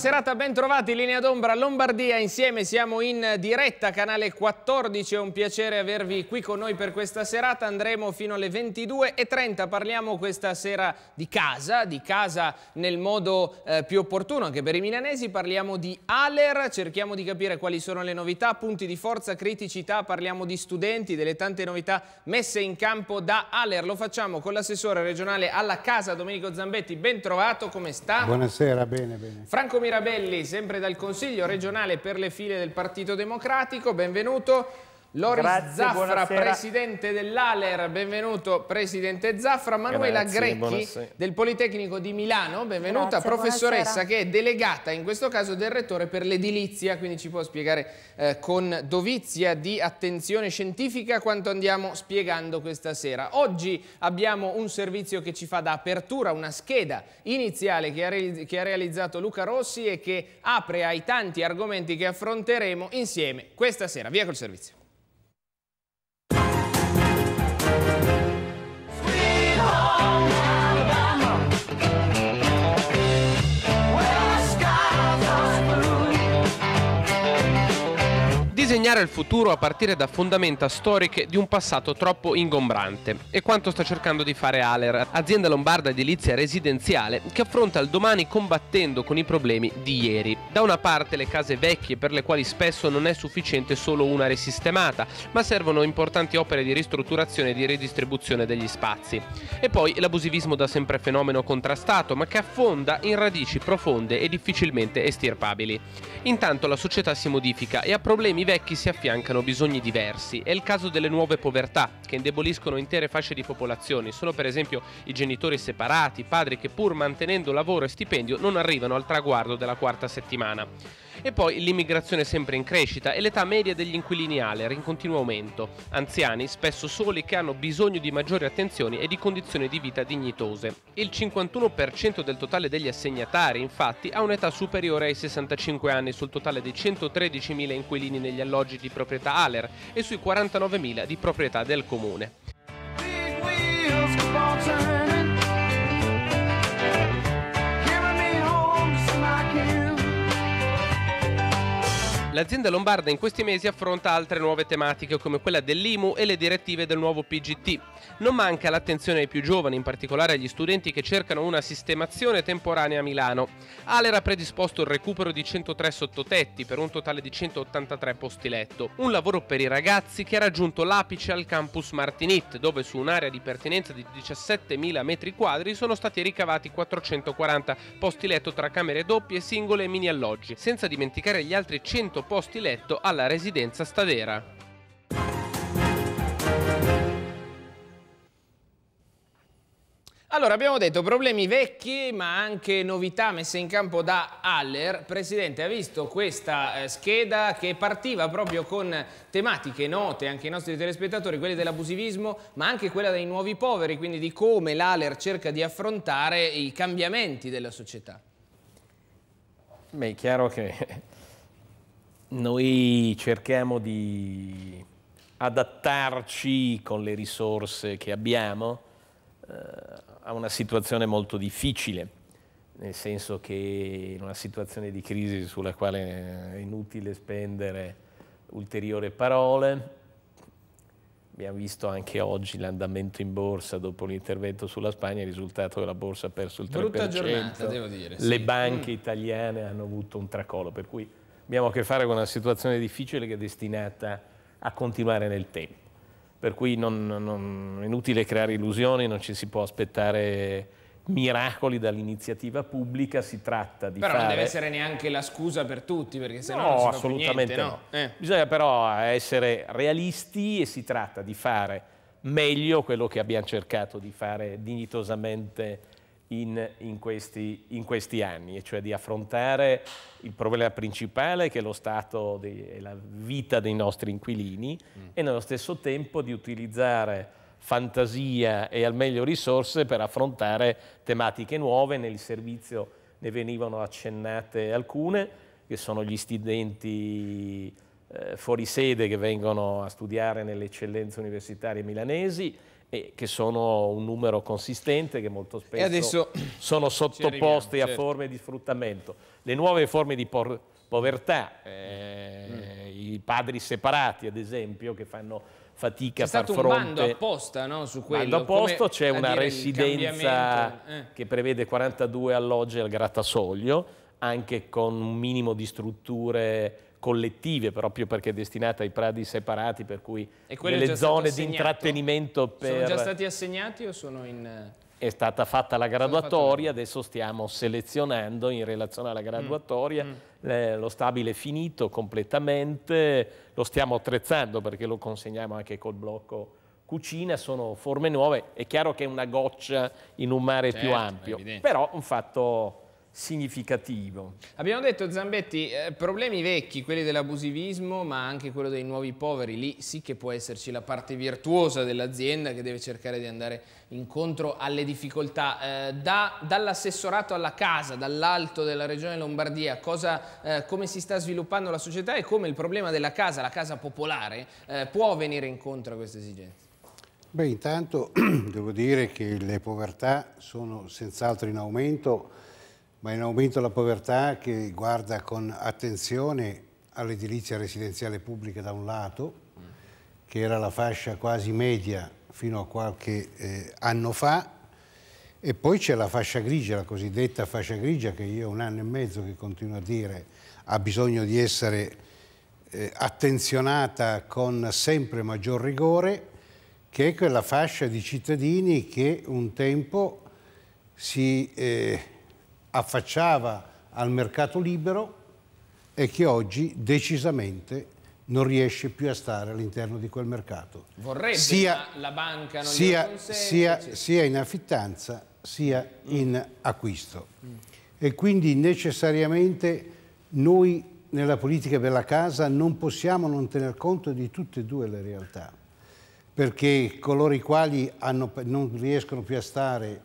Buona serata, ben trovati. Linea d'ombra Lombardia insieme. Siamo in diretta, canale 14. È un piacere avervi qui con noi per questa serata. Andremo fino alle 22.30. Parliamo questa sera di casa, di casa nel modo eh, più opportuno anche per i milanesi. Parliamo di Aler, cerchiamo di capire quali sono le novità, punti di forza, criticità. Parliamo di studenti, delle tante novità messe in campo da Aler. Lo facciamo con l'assessore regionale alla casa Domenico Zambetti. Ben trovato, come sta? Buonasera, bene, bene. Franco Mirabelli, sempre dal Consiglio regionale per le file del Partito Democratico, benvenuto. Loris Grazie, Zaffra, buonasera. presidente dell'Aler, benvenuto presidente Zaffra, Manuela Grazie, Grecchi buonasera. del Politecnico di Milano, benvenuta Grazie, professoressa buonasera. che è delegata in questo caso del rettore per l'edilizia, quindi ci può spiegare eh, con dovizia di attenzione scientifica quanto andiamo spiegando questa sera. Oggi abbiamo un servizio che ci fa da apertura, una scheda iniziale che ha, che ha realizzato Luca Rossi e che apre ai tanti argomenti che affronteremo insieme questa sera. Via col servizio. Disegnare il futuro a partire da fondamenta storiche di un passato troppo ingombrante. È quanto sta cercando di fare Aller, azienda lombarda edilizia residenziale che affronta il domani combattendo con i problemi di ieri. Da una parte le case vecchie per le quali spesso non è sufficiente solo una risistemata, ma servono importanti opere di ristrutturazione e di redistribuzione degli spazi. E poi l'abusivismo da sempre fenomeno contrastato, ma che affonda in radici profonde e difficilmente estirpabili. Intanto la società si modifica e ha problemi vecchi si affiancano bisogni diversi. È il caso delle nuove povertà, che indeboliscono intere fasce di popolazioni. Sono per esempio i genitori separati, padri che pur mantenendo lavoro e stipendio non arrivano al traguardo della quarta settimana. E poi l'immigrazione sempre in crescita e l'età media degli inquilini ALER in continuo aumento, anziani spesso soli che hanno bisogno di maggiori attenzioni e di condizioni di vita dignitose. Il 51% del totale degli assegnatari infatti ha un'età superiore ai 65 anni sul totale dei 113.000 inquilini negli alloggi di proprietà ALER e sui 49.000 di proprietà del comune. comune. L'azienda lombarda in questi mesi affronta altre nuove tematiche come quella dell'IMU e le direttive del nuovo PGT. Non manca l'attenzione ai più giovani, in particolare agli studenti che cercano una sistemazione temporanea a Milano. Aler ha predisposto il recupero di 103 sottotetti per un totale di 183 posti letto. Un lavoro per i ragazzi che ha raggiunto l'apice al campus Martinit, dove su un'area di pertinenza di 17.000 m2 sono stati ricavati 440 posti letto tra camere doppie, singole e mini alloggi, senza dimenticare gli altri 100 posti letto alla residenza Stadera. Allora, abbiamo detto problemi vecchi ma anche novità messe in campo da Aller. Presidente, ha visto questa eh, scheda che partiva proprio con tematiche note anche ai nostri telespettatori, quelle dell'abusivismo ma anche quella dei nuovi poveri, quindi di come l'Aller cerca di affrontare i cambiamenti della società. Beh, è chiaro che noi cerchiamo di adattarci con le risorse che abbiamo eh, a una situazione molto difficile, nel senso che in una situazione di crisi sulla quale è inutile spendere ulteriori parole, abbiamo visto anche oggi l'andamento in borsa dopo l'intervento sulla Spagna, il risultato che la borsa ha perso il 3%, Brutta giornata, devo dire, sì. le banche mm. italiane hanno avuto un tracollo, per cui abbiamo a che fare con una situazione difficile che è destinata a continuare nel tempo. Per cui non, è inutile creare illusioni, non ci si può aspettare miracoli dall'iniziativa pubblica, si tratta di però fare... non deve essere neanche la scusa per tutti, perché sennò no, non si assolutamente niente, no. no. Eh. Bisogna però essere realisti e si tratta di fare meglio quello che abbiamo cercato di fare dignitosamente in, in, questi, in, questi, anni, e cioè di affrontare il problema principale che è lo stato e la vita dei nostri inquilini mm. e nello stesso tempo di utilizzare fantasia e al meglio risorse per affrontare tematiche nuove. Nel servizio ne venivano accennate alcune, che sono gli studenti eh, fuori sede che vengono a studiare nelle eccellenze universitarie milanesi, e che sono un numero consistente che molto spesso sono sottoposti a certo. forme di sfruttamento. Le nuove forme di povertà, eh, mm. i padri separati ad esempio che fanno fatica a far fronte. C'è stato un bando apposta no, su quello. Bando apposta, c'è una residenza eh. che prevede 42 alloggi al grattasoglio, anche con un minimo di strutture collettive, proprio perché è destinata ai prati separati, per cui delle zone di intrattenimento per... Sono già stati assegnati o sono in... È stata fatta la graduatoria, adesso stiamo selezionando in relazione alla graduatoria, mm. Eh, lo stabile è finito completamente, lo stiamo attrezzando perché lo consegniamo anche col blocco cucina, sono forme nuove, è chiaro che è una goccia in un mare certo, più ampio, però un fatto significativo. Abbiamo detto Zambetti, eh, problemi vecchi, quelli dell'abusivismo ma anche quello dei nuovi poveri, lì sì che può esserci la parte virtuosa dell'azienda che deve cercare di andare incontro alle difficoltà. Eh, da, dall'assessorato alla casa, dall'alto della regione Lombardia, cosa, eh, come si sta sviluppando la società e come il problema della casa, la casa popolare, eh, può venire incontro a queste esigenze? Beh, intanto devo dire che le povertà sono senz'altro in aumento ma in aumento la povertà che guarda con attenzione all'edilizia residenziale pubblica da un lato, che era la fascia quasi media fino a qualche eh, anno fa, e poi c'è la fascia grigia, la cosiddetta fascia grigia, che io un anno e mezzo che continuo a dire ha bisogno di essere eh, attenzionata con sempre maggior rigore, che è quella fascia di cittadini che un tempo si... Eh, affacciava al mercato libero e che oggi decisamente non riesce più a stare all'interno di quel mercato. Vorrebbe, sia, la banca non sia, consente, sia, sia, in affittanza sia mm. in acquisto. Mm. E quindi necessariamente noi nella politica della casa non possiamo non tener conto di tutte e due le realtà, perché coloro i quali hanno, non riescono più a stare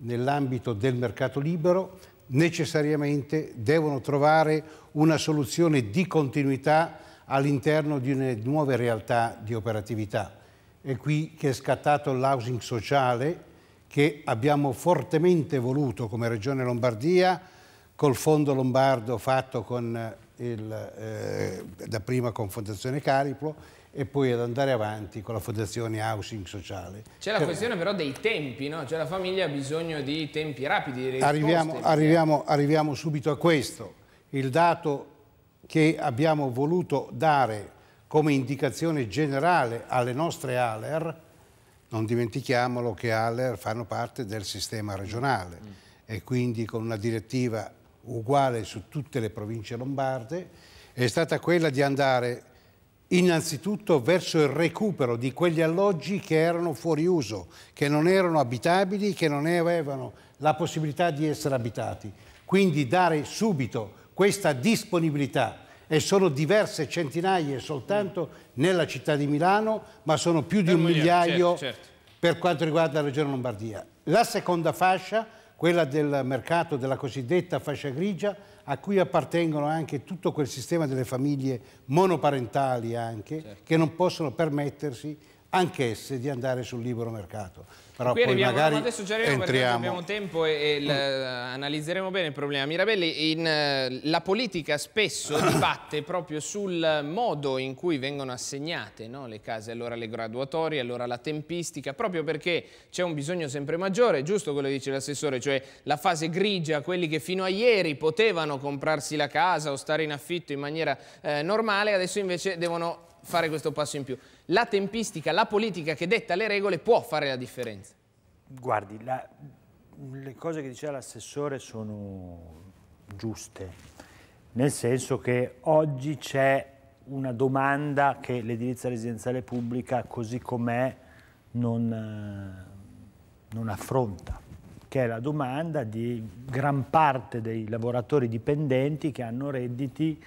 nell'ambito del mercato libero necessariamente devono trovare una soluzione di continuità all'interno di nuove realtà di operatività. È qui che è scattato l'housing sociale che abbiamo fortemente voluto come Regione Lombardia col Fondo Lombardo fatto il, eh, da prima con Fondazione Cariplo e poi ad andare avanti con la fondazione housing sociale. C'è la cioè, questione però dei tempi, no? cioè la famiglia ha bisogno di tempi rapidi, di Arriviamo, diciamo. arriviamo, arriviamo subito a questo. Il dato che abbiamo voluto dare come indicazione generale alle nostre ALER, non dimentichiamolo che ALER fanno parte del sistema regionale mm. e quindi con una direttiva uguale su tutte le province lombarde, è stata quella di andare innanzitutto verso il recupero di quegli alloggi che erano fuori uso, che non erano abitabili, che non avevano la possibilità di essere abitati. Quindi dare subito questa disponibilità e sono diverse centinaia soltanto nella città di Milano, ma sono più di un migliaio certo, certo. per quanto riguarda la regione Lombardia. La seconda fascia quella del mercato della cosiddetta fascia grigia, a cui appartengono anche tutto quel sistema delle famiglie monoparentali anche, certo. che non possono permettersi anch'esse di andare sul libero mercato. Però Qui poi arriviamo, magari adesso ci arriviamo entriamo. abbiamo tempo e, e la, analizzeremo bene il problema. Mirabelli, in, eh, la politica spesso dibatte proprio sul modo in cui vengono assegnate no, le case, allora le graduatorie, allora la tempistica, proprio perché c'è un bisogno sempre maggiore, giusto quello che dice l'assessore, cioè la fase grigia, quelli che fino a ieri potevano comprarsi la casa o stare in affitto in maniera eh, normale, adesso invece devono fare questo passo in più la tempistica, la politica che detta le regole può fare la differenza. Guardi, la, le cose che diceva l'assessore sono giuste, nel senso che oggi c'è una domanda che l'edilizia residenziale pubblica così com'è non, eh, non affronta, che è la domanda di gran parte dei lavoratori dipendenti che hanno redditi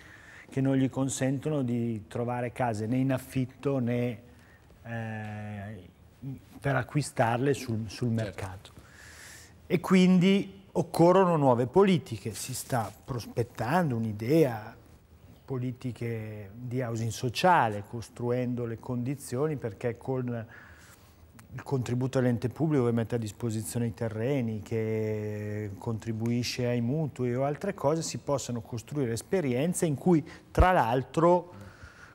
che non gli consentono di trovare case né in affitto né eh, per acquistarle sul, sul certo. mercato. E quindi occorrono nuove politiche, si sta prospettando un'idea, politiche di housing sociale, costruendo le condizioni perché con il contributo all'ente pubblico che mette a disposizione i terreni, che contribuisce ai mutui o altre cose, si possano costruire esperienze in cui tra l'altro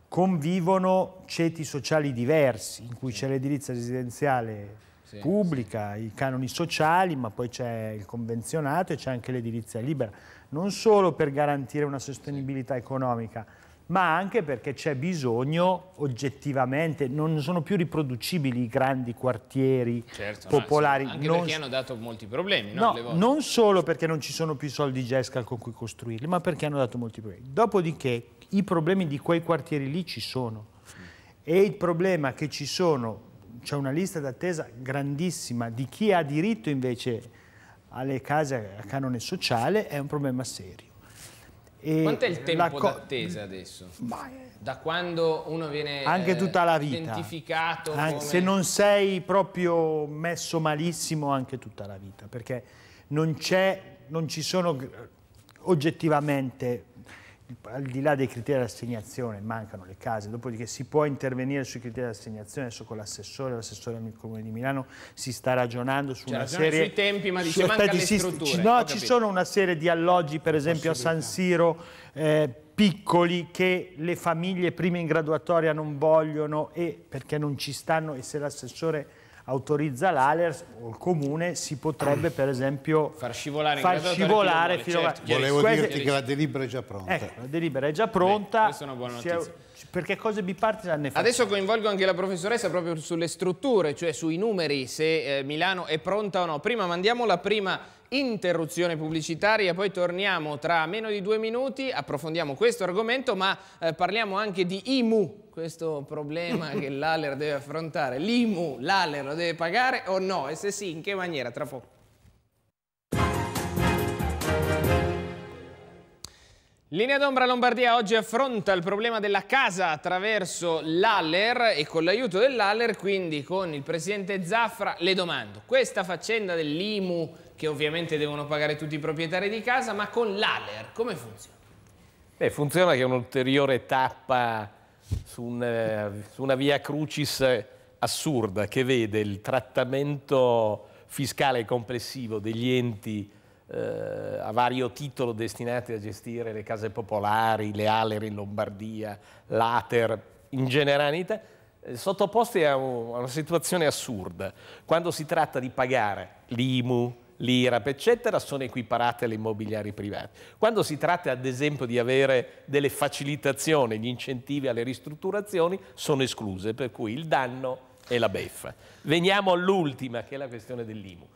convivono ceti sociali diversi, in cui c'è l'edilizia residenziale sì, pubblica, sì. i canoni sociali, ma poi c'è il convenzionato e c'è anche l'edilizia libera, non solo per garantire una sostenibilità economica, ma anche perché c'è bisogno oggettivamente, non sono più riproducibili i grandi quartieri certo, popolari. No, anche non... perché hanno dato molti problemi. No, no non solo perché non ci sono più soldi Jessica con cui costruirli, ma perché hanno dato molti problemi. Dopodiché i problemi di quei quartieri lì ci sono e il problema che ci sono, c'è una lista d'attesa grandissima di chi ha diritto invece alle case a canone sociale, è un problema serio. E Quanto è il tempo d'attesa adesso? Ma, eh, da quando uno viene anche eh, tutta la vita. identificato? Anche, come... Se non sei proprio messo malissimo, anche tutta la vita, perché non, c'è, non ci sono oggettivamente al di là dei criteri di assegnazione mancano le case, dopodiché si può intervenire sui criteri di assegnazione, adesso con l'assessore, l'assessore del Comune di Milano si sta ragionando su cioè, una serie... sui tempi ma dice manca di, strutture. No, ci sono una serie di alloggi, per esempio a San Siro, eh, piccoli che le famiglie prime in graduatoria non vogliono e perché non ci stanno e se l'assessore autorizza l'Alers o il comune, si potrebbe per esempio far scivolare, far scivolare fino certo. a... Volevo Queste... dirti che la delibera è già pronta. Ecco, la delibera è già pronta. Beh, questa è una buona notizia. Perché cose bipartisan l'hanno fatto. Adesso coinvolgo anche la professoressa proprio sulle strutture, cioè sui numeri, se eh, Milano è pronta o no. Prima mandiamo la prima interruzione pubblicitaria, poi torniamo tra meno di due minuti, approfondiamo questo argomento, ma eh, parliamo anche di IMU, questo problema che l'Aller deve affrontare, l'IMU l'Aler lo deve pagare o no? E se sì, in che maniera? Tra poco. Linea d'Ombra Lombardia oggi affronta il problema della casa attraverso l'Aller e con l'aiuto dell'Aller, quindi con il presidente Zaffra, le domando. Questa faccenda dell'IMU, che ovviamente devono pagare tutti i proprietari di casa, ma con l'Aller come funziona? Beh, funziona che è un'ulteriore tappa su una, eh, su una via crucis assurda che vede il trattamento fiscale complessivo degli enti eh, a vario titolo destinati a gestire le case popolari, le Aler in Lombardia, l'Ater in generalità, eh, sottoposti a, un, a una situazione assurda quando si tratta di pagare l'IMU, l'IRAP, eccetera, sono equiparate alle immobiliari private. Quando si tratta, ad esempio, di avere delle facilitazioni, gli incentivi alle ristrutturazioni, sono escluse, per cui il danno è la beffa. Veniamo all'ultima, che è la questione dell'IMU.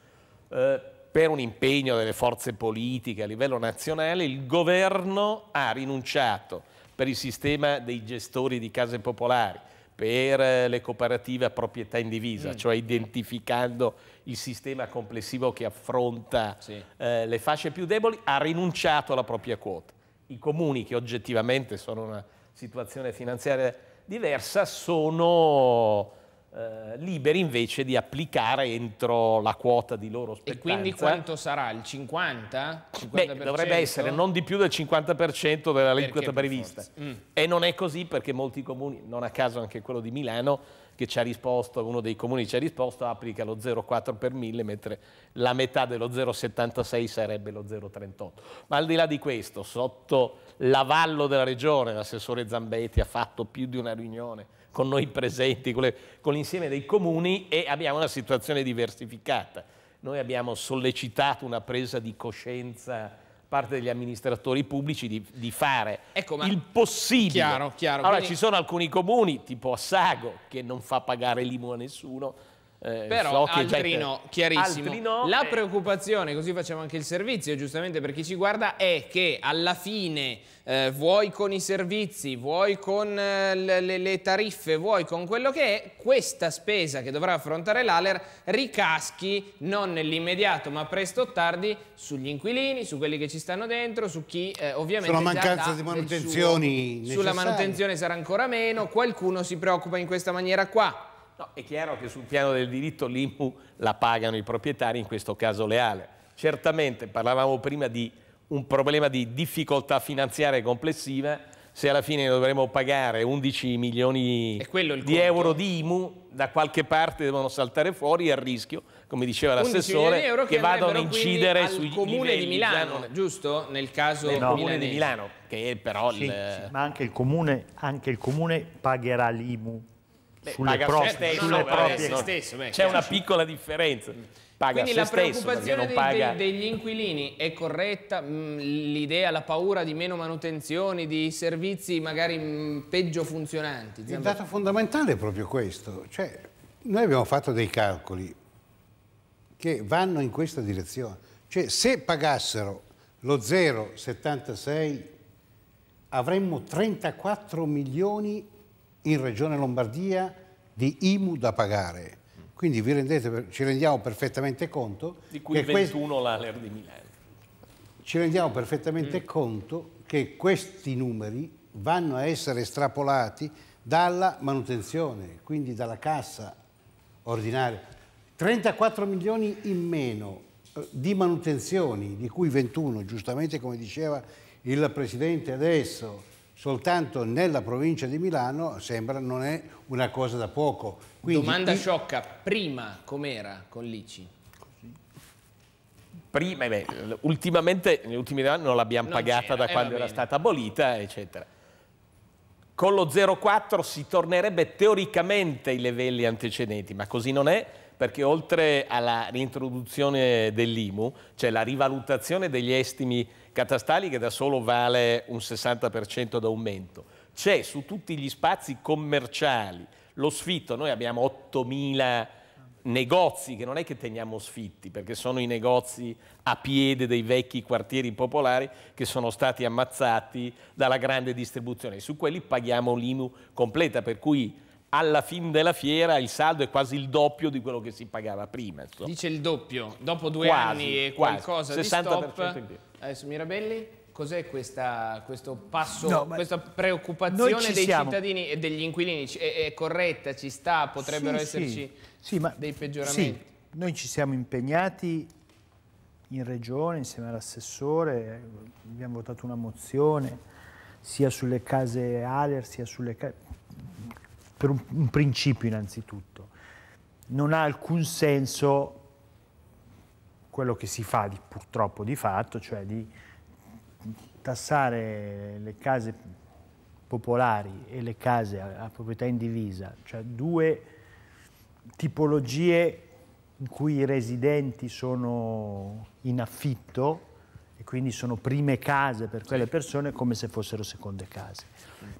Eh, per un impegno delle forze politiche a livello nazionale, il governo ha rinunciato per il sistema dei gestori di case popolari, per le cooperative a proprietà indivisa, mm. cioè identificando il sistema complessivo che affronta sì. eh, le fasce più deboli, ha rinunciato alla propria quota. I comuni che oggettivamente sono in una situazione finanziaria diversa sono eh, liberi invece di applicare entro la quota di loro spettanza. E quindi quanto sarà? Il 50? 50 Beh, dovrebbe essere non di più del 50% della dell'aliquota prevista. Mm. E non è così perché molti comuni, non a caso anche quello di Milano, che ci ha risposto, uno dei comuni ci ha risposto, applica lo 0,4 per 1000, mentre la metà dello 0,76 sarebbe lo 0,38. Ma al di là di questo, sotto l'avallo della regione, l'assessore Zambetti ha fatto più di una riunione con noi presenti, con, le, con l'insieme dei comuni e abbiamo una situazione diversificata. Noi abbiamo sollecitato una presa di coscienza parte degli amministratori pubblici di, di fare ecco, il possibile. Chiaro, chiaro, allora quindi... ci sono alcuni comuni, tipo Assago, che non fa pagare limo a nessuno, eh, Però so Altrino, chiarissimo, Altrino la preoccupazione, così facciamo anche il servizio giustamente per chi ci guarda, è che alla fine eh, vuoi con i servizi, vuoi con eh, le, le, tariffe, vuoi con quello che è, questa spesa che dovrà affrontare l'Aler ricaschi non nell'immediato ma presto o tardi sugli inquilini, su quelli che ci stanno dentro, su chi eh, ovviamente... Sulla mancanza di manutenzioni. Suo, sulla manutenzione sarà ancora meno, qualcuno si preoccupa in questa maniera qua No, è chiaro che sul piano del diritto l'IMU la pagano i proprietari, in questo caso Leale. Certamente parlavamo prima di un problema di difficoltà finanziaria complessiva, se alla fine dovremo pagare 11 milioni di conto. euro di IMU, da qualche parte devono saltare fuori il rischio, come diceva l'assessore, che, che vadano a incidere sui comune di Milano, Milano, giusto? Nel caso del no. comune di Milano, che però sì, il... sì, ma anche il comune, anche il comune pagherà l'IMU sulle, pro- stesso, sulle no, proprie no, stesso, c'è una piccola differenza paga quindi la preoccupazione dei, paga... dei, degli inquilini è corretta mm, l'idea la paura di meno manutenzioni di servizi magari mm, peggio funzionanti il dato fondamentale è proprio questo cioè, noi abbiamo fatto dei calcoli che vanno in questa direzione cioè se pagassero lo 0,76 avremmo 34 milioni in Regione Lombardia di IMU da pagare. Quindi rendete, ci rendiamo perfettamente conto... Di cui 21 l'Aler di Milano. Ci rendiamo perfettamente mm. conto che questi numeri vanno a essere estrapolati dalla manutenzione, quindi dalla cassa ordinaria. 34 milioni in meno eh, di manutenzioni, di cui 21, giustamente come diceva il Presidente adesso, soltanto nella provincia di Milano sembra non è una cosa da poco. Quindi, Domanda sciocca, prima com'era con l'ICI? Prima, eh beh, ultimamente, negli ultimi anni non l'abbiamo pagata da eh, quando eh, era stata abolita, eccetera. Con lo 04 si tornerebbe teoricamente ai livelli antecedenti, ma così non è perché oltre alla reintroduzione dell'IMU c'è cioè la rivalutazione degli estimi catastali che da solo vale un 60% d'aumento. C'è su tutti gli spazi commerciali lo sfitto, noi abbiamo 8.000 negozi che non è che teniamo sfitti perché sono i negozi a piede dei vecchi quartieri popolari che sono stati ammazzati dalla grande distribuzione. Su quelli paghiamo l'IMU completa, per cui alla fine della fiera il saldo è quasi il doppio di quello che si pagava prima. So. Dice il doppio, dopo due quasi, anni e qualcosa quasi, 60% di stop. In più. Adesso Mirabelli? Cos'è questo passo, no, questa preoccupazione dei siamo. cittadini e degli inquilini? È, è corretta, ci sta, potrebbero sì, esserci sì. Sì, ma, dei peggioramenti? Sì, noi ci siamo impegnati in regione insieme all'assessore, abbiamo votato una mozione sia sulle case Aler sia sulle case per un, un principio innanzitutto. Non ha alcun senso quello che si fa di, purtroppo di fatto, cioè di tassare le case popolari e le case a, a proprietà indivisa, cioè due tipologie in cui i residenti sono in affitto e quindi sono prime case per quelle persone come se fossero seconde case.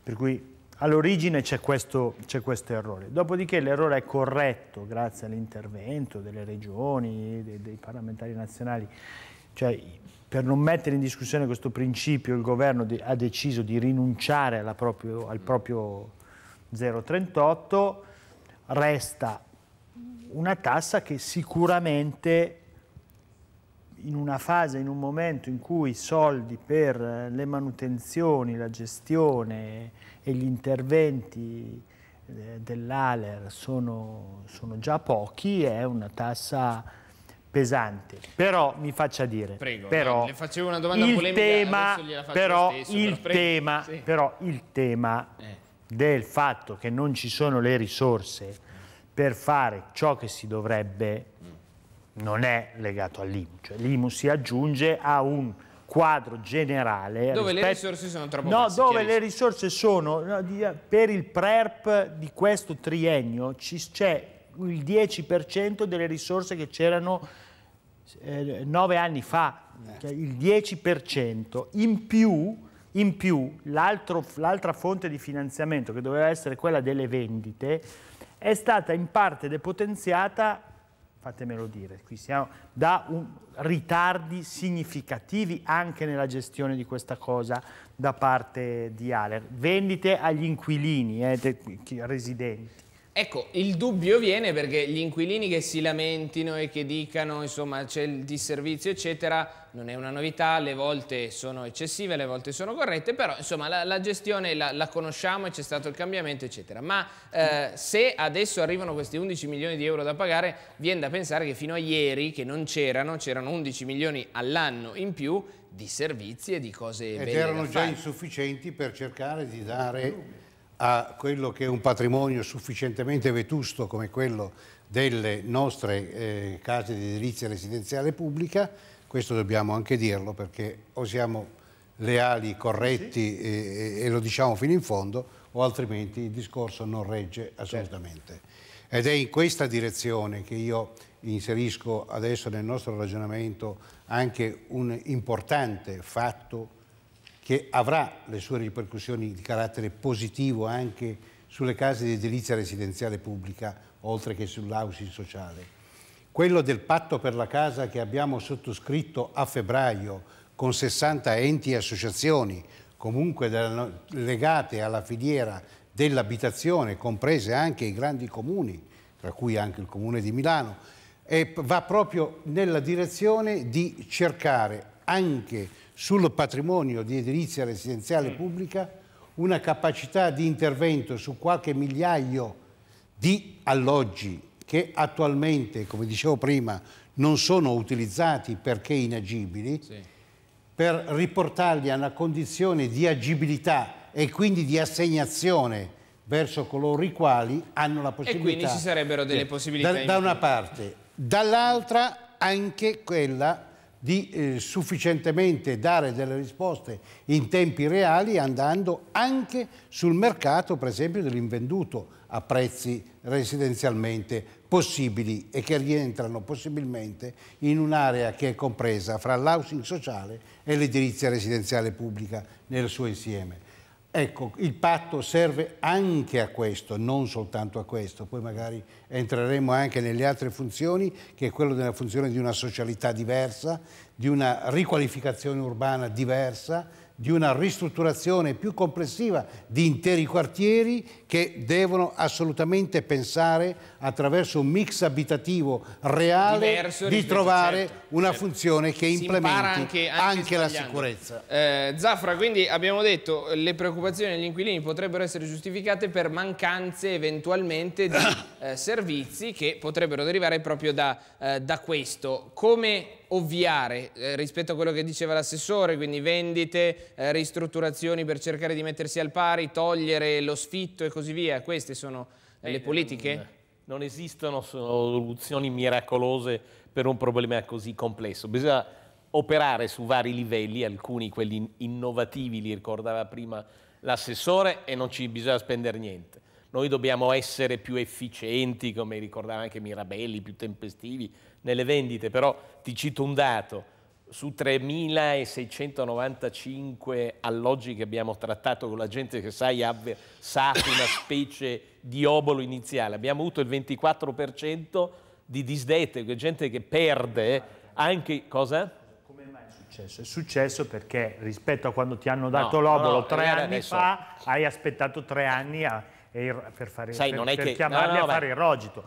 Per cui all'origine c'è questo, questo, errore. Dopodiché l'errore è corretto grazie all'intervento delle regioni, dei, dei parlamentari nazionali. Cioè, per non mettere in discussione questo principio, il governo de ha deciso di rinunciare proprio, al proprio 0,38, resta una tassa che sicuramente in una fase, in un momento in cui i soldi per le manutenzioni, la gestione, e gli interventi eh, dell'ALER sono, sono, già pochi, è una tassa pesante. Però mi faccia dire, Prego, però, no, facevo una domanda il polemica, tema, però, stesso, il però, tema sì. però, il tema, eh. del fatto che non ci sono le risorse per fare ciò che si dovrebbe mm. non è legato all'IMU, cioè l'IMU si aggiunge a un quadro generale. Dove rispetto... le risorse sono troppo no, basse. dove le risorse sono, eh, per il PRERP di questo triennio c'è il 10% delle risorse che c'erano eh, nove anni fa, cioè il 10%. In più, in più l'altra fonte di finanziamento, che doveva essere quella delle vendite, è stata in parte depotenziata fatemelo dire, qui siamo da un, ritardi significativi anche nella gestione di questa cosa da parte di Aler. Vendite agli inquilini eh, residenti. Ecco, il dubbio viene perché gli inquilini che si lamentino e che dicano insomma c'è il disservizio eccetera non è una novità, le volte sono eccessive, le volte sono corrette, però insomma la, la gestione la, la, conosciamo e c'è stato il cambiamento eccetera. Ma eh, se adesso arrivano questi 11 milioni di euro da pagare, viene da pensare che fino a ieri che non c'erano, c'erano 11 milioni all'anno in più di servizi e di cose Ed belle. Ed erano già insufficienti per cercare di dare a quello che è un patrimonio sufficientemente vetusto come quello delle nostre eh, case di edilizia residenziale pubblica, questo dobbiamo anche dirlo perché o siamo leali, corretti sì. e, eh, eh, e, lo diciamo fino in fondo o altrimenti il discorso non regge assolutamente. Certo. Ed è in questa direzione che io inserisco adesso nel nostro ragionamento anche un importante fatto che avrà le sue ripercussioni di carattere positivo anche sulle case di edilizia residenziale pubblica, oltre che sull'housing sociale. Quello del patto per la casa che abbiamo sottoscritto a febbraio con 60 enti e associazioni, comunque legate alla filiera dell'abitazione, comprese anche i grandi comuni, tra cui anche il comune di Milano, e va proprio nella direzione di cercare anche sul patrimonio di edilizia residenziale mm. pubblica una capacità di intervento su qualche migliaio di alloggi che attualmente, come dicevo prima, non sono utilizzati perché inagibili, sì. per riportarli a una condizione di agibilità e quindi di assegnazione verso coloro i quali hanno la possibilità. E quindi ci sarebbero delle possibilità. Da, da una parte. Dall'altra anche quella di eh, sufficientemente dare delle risposte in tempi reali andando anche sul mercato per esempio dell'invenduto a prezzi residenzialmente possibili e che rientrano possibilmente in un'area che è compresa fra l'housing sociale e l'edilizia residenziale pubblica nel suo insieme. Ecco, il patto serve anche a questo, non soltanto a questo, poi magari entreremo anche nelle altre funzioni, che è quello della funzione di una socialità diversa, di una riqualificazione urbana diversa, di una ristrutturazione più complessiva di interi quartieri che devono assolutamente pensare attraverso un mix abitativo reale Diverso, di trovare certo, una certo. funzione che implementi anche, anche, anche la sicurezza. Eh, Zafra, quindi abbiamo detto che le preoccupazioni degli inquilini potrebbero essere giustificate per mancanze eventualmente di eh, servizi che potrebbero derivare proprio da, eh, da questo. Come ovviare eh, rispetto a quello che diceva l'assessore, quindi vendite, eh, ristrutturazioni per cercare di mettersi al pari, togliere lo sfitto e così via? Queste sono eh, le politiche? Non esistono soluzioni miracolose per un problema così complesso. Bisogna operare su vari livelli, alcuni quelli innovativi li ricordava prima l'assessore e non ci bisogna spendere niente. Noi dobbiamo essere più efficienti, come ricordava anche Mirabelli, più tempestivi, nelle vendite, però ti cito un dato. Su 3.695 alloggi che abbiamo trattato con la gente che sai ha versato una specie di obolo iniziale, abbiamo avuto il 24% di disdette, che gente che perde anche... Cosa? È successo perché rispetto a quando ti hanno dato no, l'obolo no, tre anni adesso... fa, hai aspettato tre anni a, per, fare, Sai, per, per che... chiamarli a fare il rogito.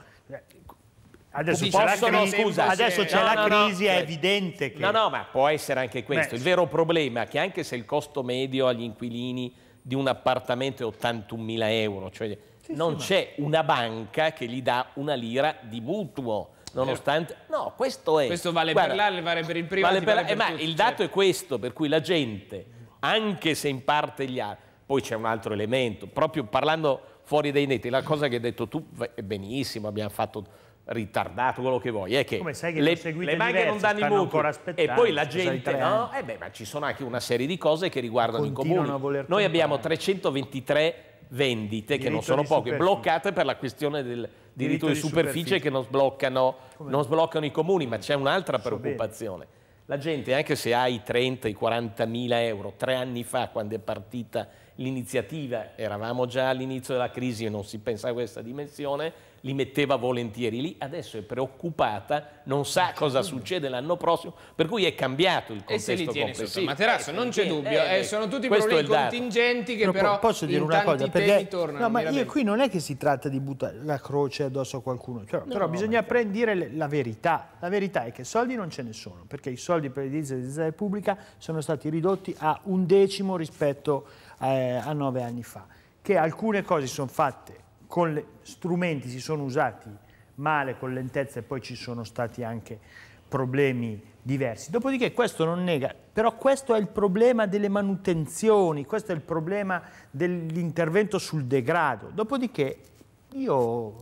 Adesso, possono, crisi, scusa, adesso c'è no, la no, crisi, no, è cioè, evidente che... No, no, ma può essere anche questo. Beh, Il vero problema è che anche se il costo medio agli inquilini di un appartamento è 81.000 euro, cioè sì, non sì, c'è ma... una banca che gli dà una lira di mutuo nonostante certo. no questo è questo vale Guarda, per l'ale vale per il primo vale vale eh, ma tutti, il dato certo. è questo per cui la gente anche se in parte gli ha poi c'è un altro elemento proprio parlando fuori dei netti la cosa che hai detto tu è benissimo abbiamo fatto ritardato, quello che vuoi, è che, che le, le banche non danno i mutui e poi la gente no, eh beh, ma ci sono anche una serie di cose che riguardano Continuano i comuni. Noi abbiamo 323 vendite, diritto che non sono poche, bloccate per la questione del diritto, diritto di, di superficie, superficie, che non sbloccano, non sbloccano i comuni, ma c'è un'altra preoccupazione. La gente, anche se ha i 30, i 40 mila euro, tre anni fa, quando è partita l'iniziativa, eravamo già all'inizio della crisi e non si pensava a questa dimensione, li metteva volentieri lì, adesso è preoccupata, non sa ah, cosa certo. succede l'anno prossimo, per cui è cambiato il contesto e se li tiene complessivo. Sotto materasso, eh, non c'è eh, dubbio, eh, eh, sono tutti problemi contingenti che però, però posso dire una cosa, perché tornano, no, ma io qui non è che si tratta di buttare la croce addosso a qualcuno, cioè, no, però no, bisogna no. prendere la verità. La verità è che soldi non ce ne sono, perché i soldi per l'edilizia Repubblica sono stati ridotti a un decimo rispetto eh, a nove anni fa, che alcune cose sono fatte con le, strumenti si sono usati male, con lentezza e poi ci sono stati anche problemi diversi. Dopodiché questo non nega, però questo è il problema delle manutenzioni, questo è il problema dell'intervento sul degrado. Dopodiché io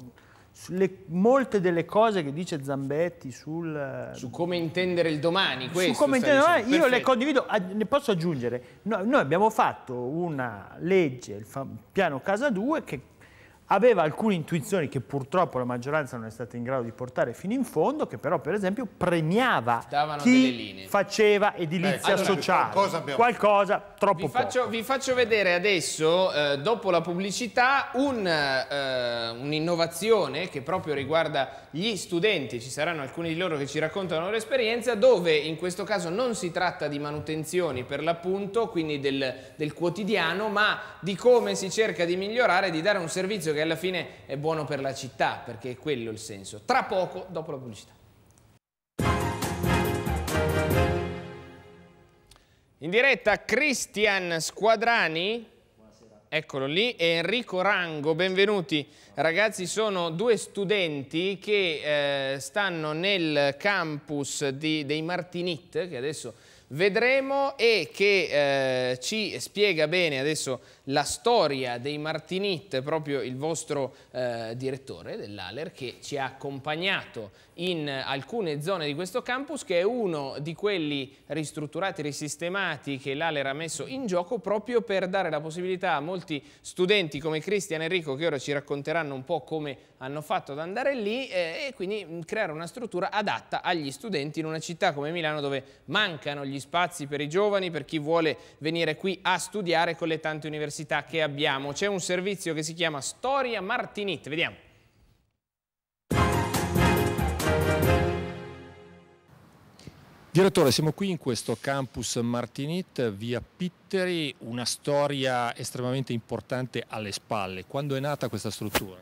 le, molte delle cose che dice Zambetti sul... Su come intendere il domani, questo, Su come intendere il domani, io le condivido, ne posso aggiungere. No, noi abbiamo fatto una legge, il piano Casa 2, che aveva alcune intuizioni che purtroppo la maggioranza non è stata in grado di portare fino in fondo, che però per esempio premiava Davano chi faceva edilizia Beh, allora, sociale, qualcosa, qualcosa troppo vi faccio, vi faccio vedere adesso, eh, dopo la pubblicità, eh, un'innovazione eh, un che proprio riguarda gli studenti, ci saranno alcuni di loro che ci raccontano l'esperienza, dove in questo caso non si tratta di manutenzioni per l'appunto, quindi del, del quotidiano, ma di come si cerca di migliorare, di dare un servizio che che alla fine è buono per la città, perché è quello il senso. Tra poco, dopo la pubblicità. In diretta Cristian Squadrani, Buonasera. eccolo lì, e Enrico Rango, benvenuti. Ragazzi, sono due studenti che eh, stanno nel campus di, dei Martinit, che adesso vedremo e che eh, ci spiega bene adesso la storia dei Martinit, proprio il vostro eh, direttore dell'Aler che ci ha accompagnato in alcune zone di questo campus che è uno di quelli ristrutturati, risistemati che l'Aler ha messo in gioco proprio per dare la possibilità a molti studenti come Cristian e Enrico che ora ci racconteranno un po' come hanno fatto ad andare lì eh, e quindi mm, creare una struttura adatta agli studenti in una città come Milano dove mancano gli spazi per i giovani, per chi vuole venire qui a studiare con le tante università che abbiamo. C'è un servizio che si chiama Storia Martinit, vediamo. Direttore, siamo qui in questo campus Martinit, via Pitteri, una storia estremamente importante alle spalle. Quando è nata questa struttura?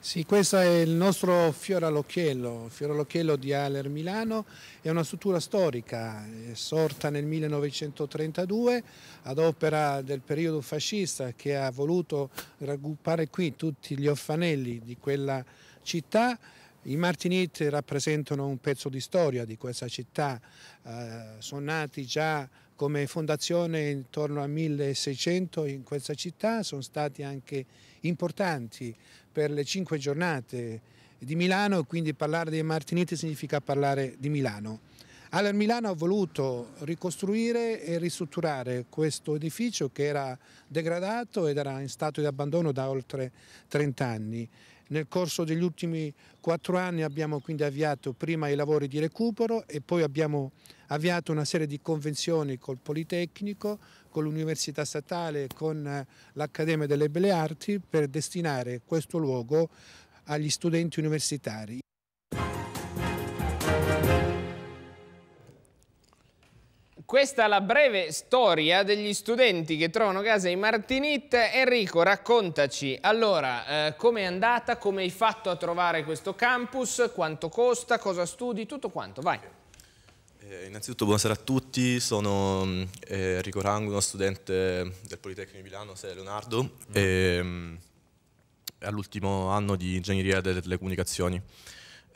Sì, questo è il nostro fiore all'occhiello, fiore all'occhiello di Aller Milano, è una struttura storica, sorta nel 1932 ad opera del periodo fascista che ha voluto raggruppare qui tutti gli orfanelli di quella città i Martinit rappresentano un pezzo di storia di questa città, eh, sono nati già come fondazione intorno al 1600 in questa città, sono stati anche importanti per le cinque giornate di Milano, quindi parlare dei Martiniti significa parlare di Milano. Aller Milano ha voluto ricostruire e ristrutturare questo edificio che era degradato ed era in stato di abbandono da oltre 30 anni nel corso degli ultimi quattro anni abbiamo quindi avviato prima i lavori di recupero e poi abbiamo avviato una serie di convenzioni col Politecnico, con l'Università Statale, e con eh, l'Accademia delle Belle Arti per destinare questo luogo agli studenti universitari. Questa è la breve storia degli studenti che trovano casa in Martinit. Enrico, raccontaci, allora, eh, come è andata, come hai fatto a trovare questo campus, quanto costa, cosa studi, tutto quanto, vai. Eh, innanzitutto buonasera a tutti, sono mm, eh, Enrico Rango, uno studente del Politecnico di Milano, sei Leonardo, mm. e, mm, all'ultimo anno di ingegneria delle telecomunicazioni.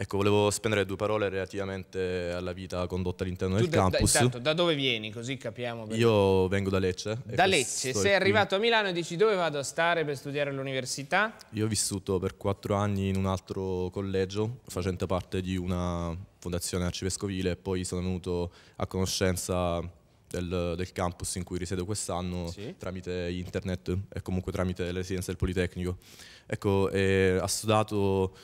Ecco, volevo spendere due parole relativamente alla vita condotta all'interno del campus. Da, intanto, da dove vieni? Così capiamo. Perché... Io vengo da Lecce. Da Lecce? Sei arrivato qui. a Milano e dici dove vado a stare per studiare all'università? Io ho vissuto per quattro anni in un altro collegio, facente parte di una fondazione arcivescovile, e poi sono venuto a conoscenza del, del, campus in cui risiedo quest'anno sì. tramite internet e comunque tramite le residenze del Politecnico. Ecco, ha studiato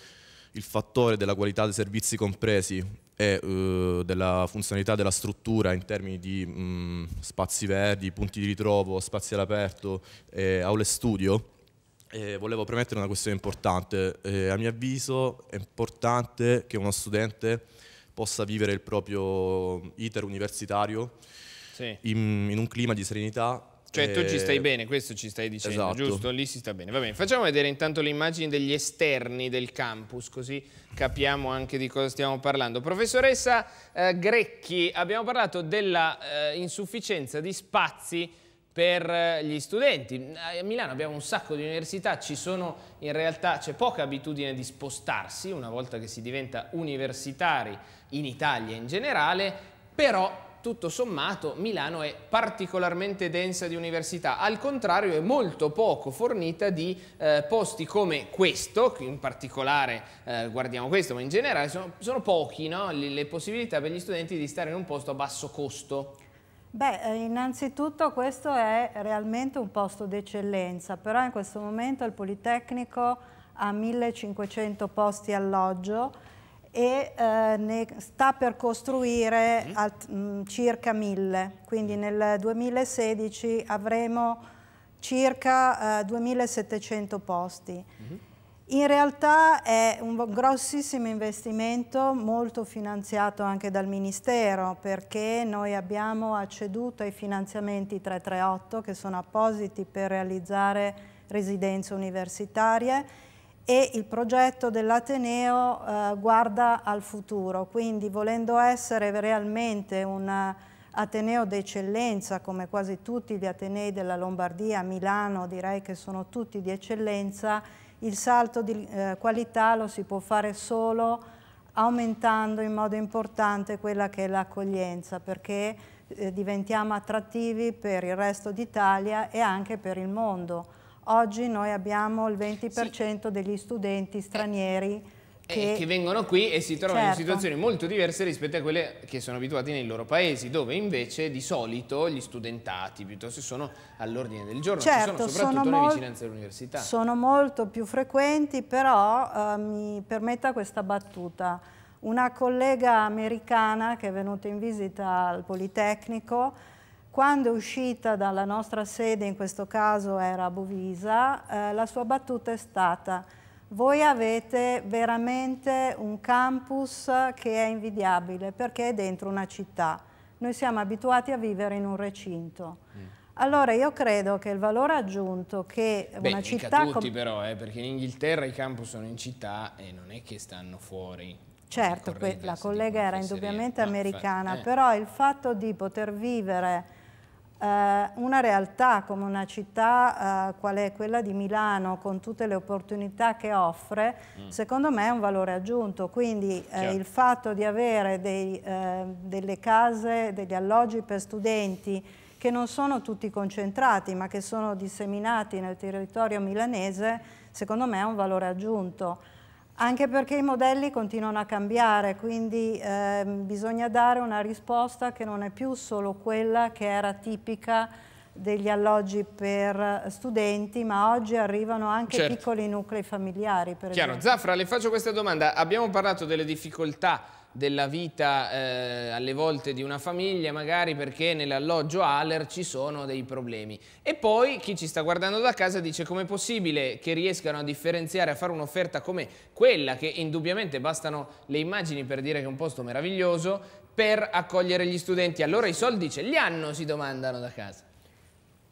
il fattore della qualità dei servizi compresi e eh, della funzionalità della struttura in termini di mh, mm, spazi verdi, punti di ritrovo, spazi all'aperto, eh, aule studio, eh, volevo premettere una questione importante. Eh, a mio avviso è importante che uno studente possa vivere il proprio iter universitario sì. in, in un clima di serenità cioè, tu ci stai eh, bene, questo ci stai dicendo, esatto. giusto? Lì si sta bene. Va bene, facciamo vedere intanto le immagini degli esterni del campus, così capiamo anche di cosa stiamo parlando. Professoressa eh, Grecchi, abbiamo parlato della eh, insufficienza di spazi per eh, gli studenti. A Milano abbiamo un sacco di università, ci sono in realtà c'è poca abitudine di spostarsi una volta che si diventa universitari in Italia in generale, però tutto sommato Milano è particolarmente densa di università, al contrario è molto poco fornita di eh, posti come questo, in particolare eh, guardiamo questo, ma in generale sono, sono pochi no? le, le possibilità per gli studenti di stare in un posto a basso costo. Beh, eh, innanzitutto questo è realmente un posto d'eccellenza, però in questo momento il Politecnico ha 1500 posti alloggio e eh, ne sta per costruire mm-hmm. mm. alt, mh, circa mille, quindi mm. nel 2016 avremo circa eh, 2700 posti. Mm. In realtà è un grossissimo investimento, molto finanziato anche dal Ministero, perché noi abbiamo acceduto ai finanziamenti 338, che sono appositi per realizzare residenze universitarie, e il progetto dell'Ateneo eh, guarda al futuro, quindi volendo essere realmente un Ateneo d'eccellenza, come quasi tutti gli Atenei della Lombardia, Milano direi che sono tutti di eccellenza, il salto di eh, qualità lo si può fare solo aumentando in modo importante quella che è l'accoglienza, perché eh, diventiamo attrattivi per il resto d'Italia e anche per il mondo Oggi noi abbiamo il 20% sì. degli studenti eh, stranieri eh, che, che, vengono qui e si trovano certo. in situazioni molto diverse rispetto a quelle che sono abituati nei loro paesi, dove invece di solito gli studentati piuttosto sono all'ordine del giorno, certo, ci sono certo, soprattutto sono le vicinanze all'università. Sono molto più frequenti, però eh, mi permetta questa battuta. Una collega americana che è venuta in visita al Politecnico quando è uscita dalla nostra sede, in questo caso era a Bovisa, eh, la sua battuta è stata voi avete veramente un campus che è invidiabile perché è dentro una città. Noi siamo abituati a vivere in un recinto. Mm. Allora io credo che il valore aggiunto che Beh, una città... Beh, tutti però, eh, perché in Inghilterra i campus sono in città e non è che stanno fuori. Certo, la collega era indubbiamente no, ah, americana, eh. però il fatto di poter vivere eh, una realtà come una città eh, qual è quella di Milano con tutte le opportunità che offre mm. secondo me è un valore aggiunto quindi eh, il fatto di avere dei, eh, delle case, degli alloggi per studenti che non sono tutti concentrati ma che sono disseminati nel territorio milanese secondo me è un valore aggiunto anche perché i modelli continuano a cambiare, quindi eh, bisogna dare una risposta che non è più solo quella che era tipica degli alloggi per studenti, ma oggi arrivano anche certo. piccoli nuclei familiari. Chiaro, esempio. Zafra, le faccio questa domanda. Abbiamo parlato delle difficoltà della vita eh, alle volte di una famiglia, magari perché nell'alloggio Aller ci sono dei problemi. E poi chi ci sta guardando da casa dice come è possibile che riescano a differenziare, a fare un'offerta come quella, che indubbiamente bastano le immagini per dire che è un posto meraviglioso, per accogliere gli studenti. Allora i soldi ce li hanno, si domandano da casa.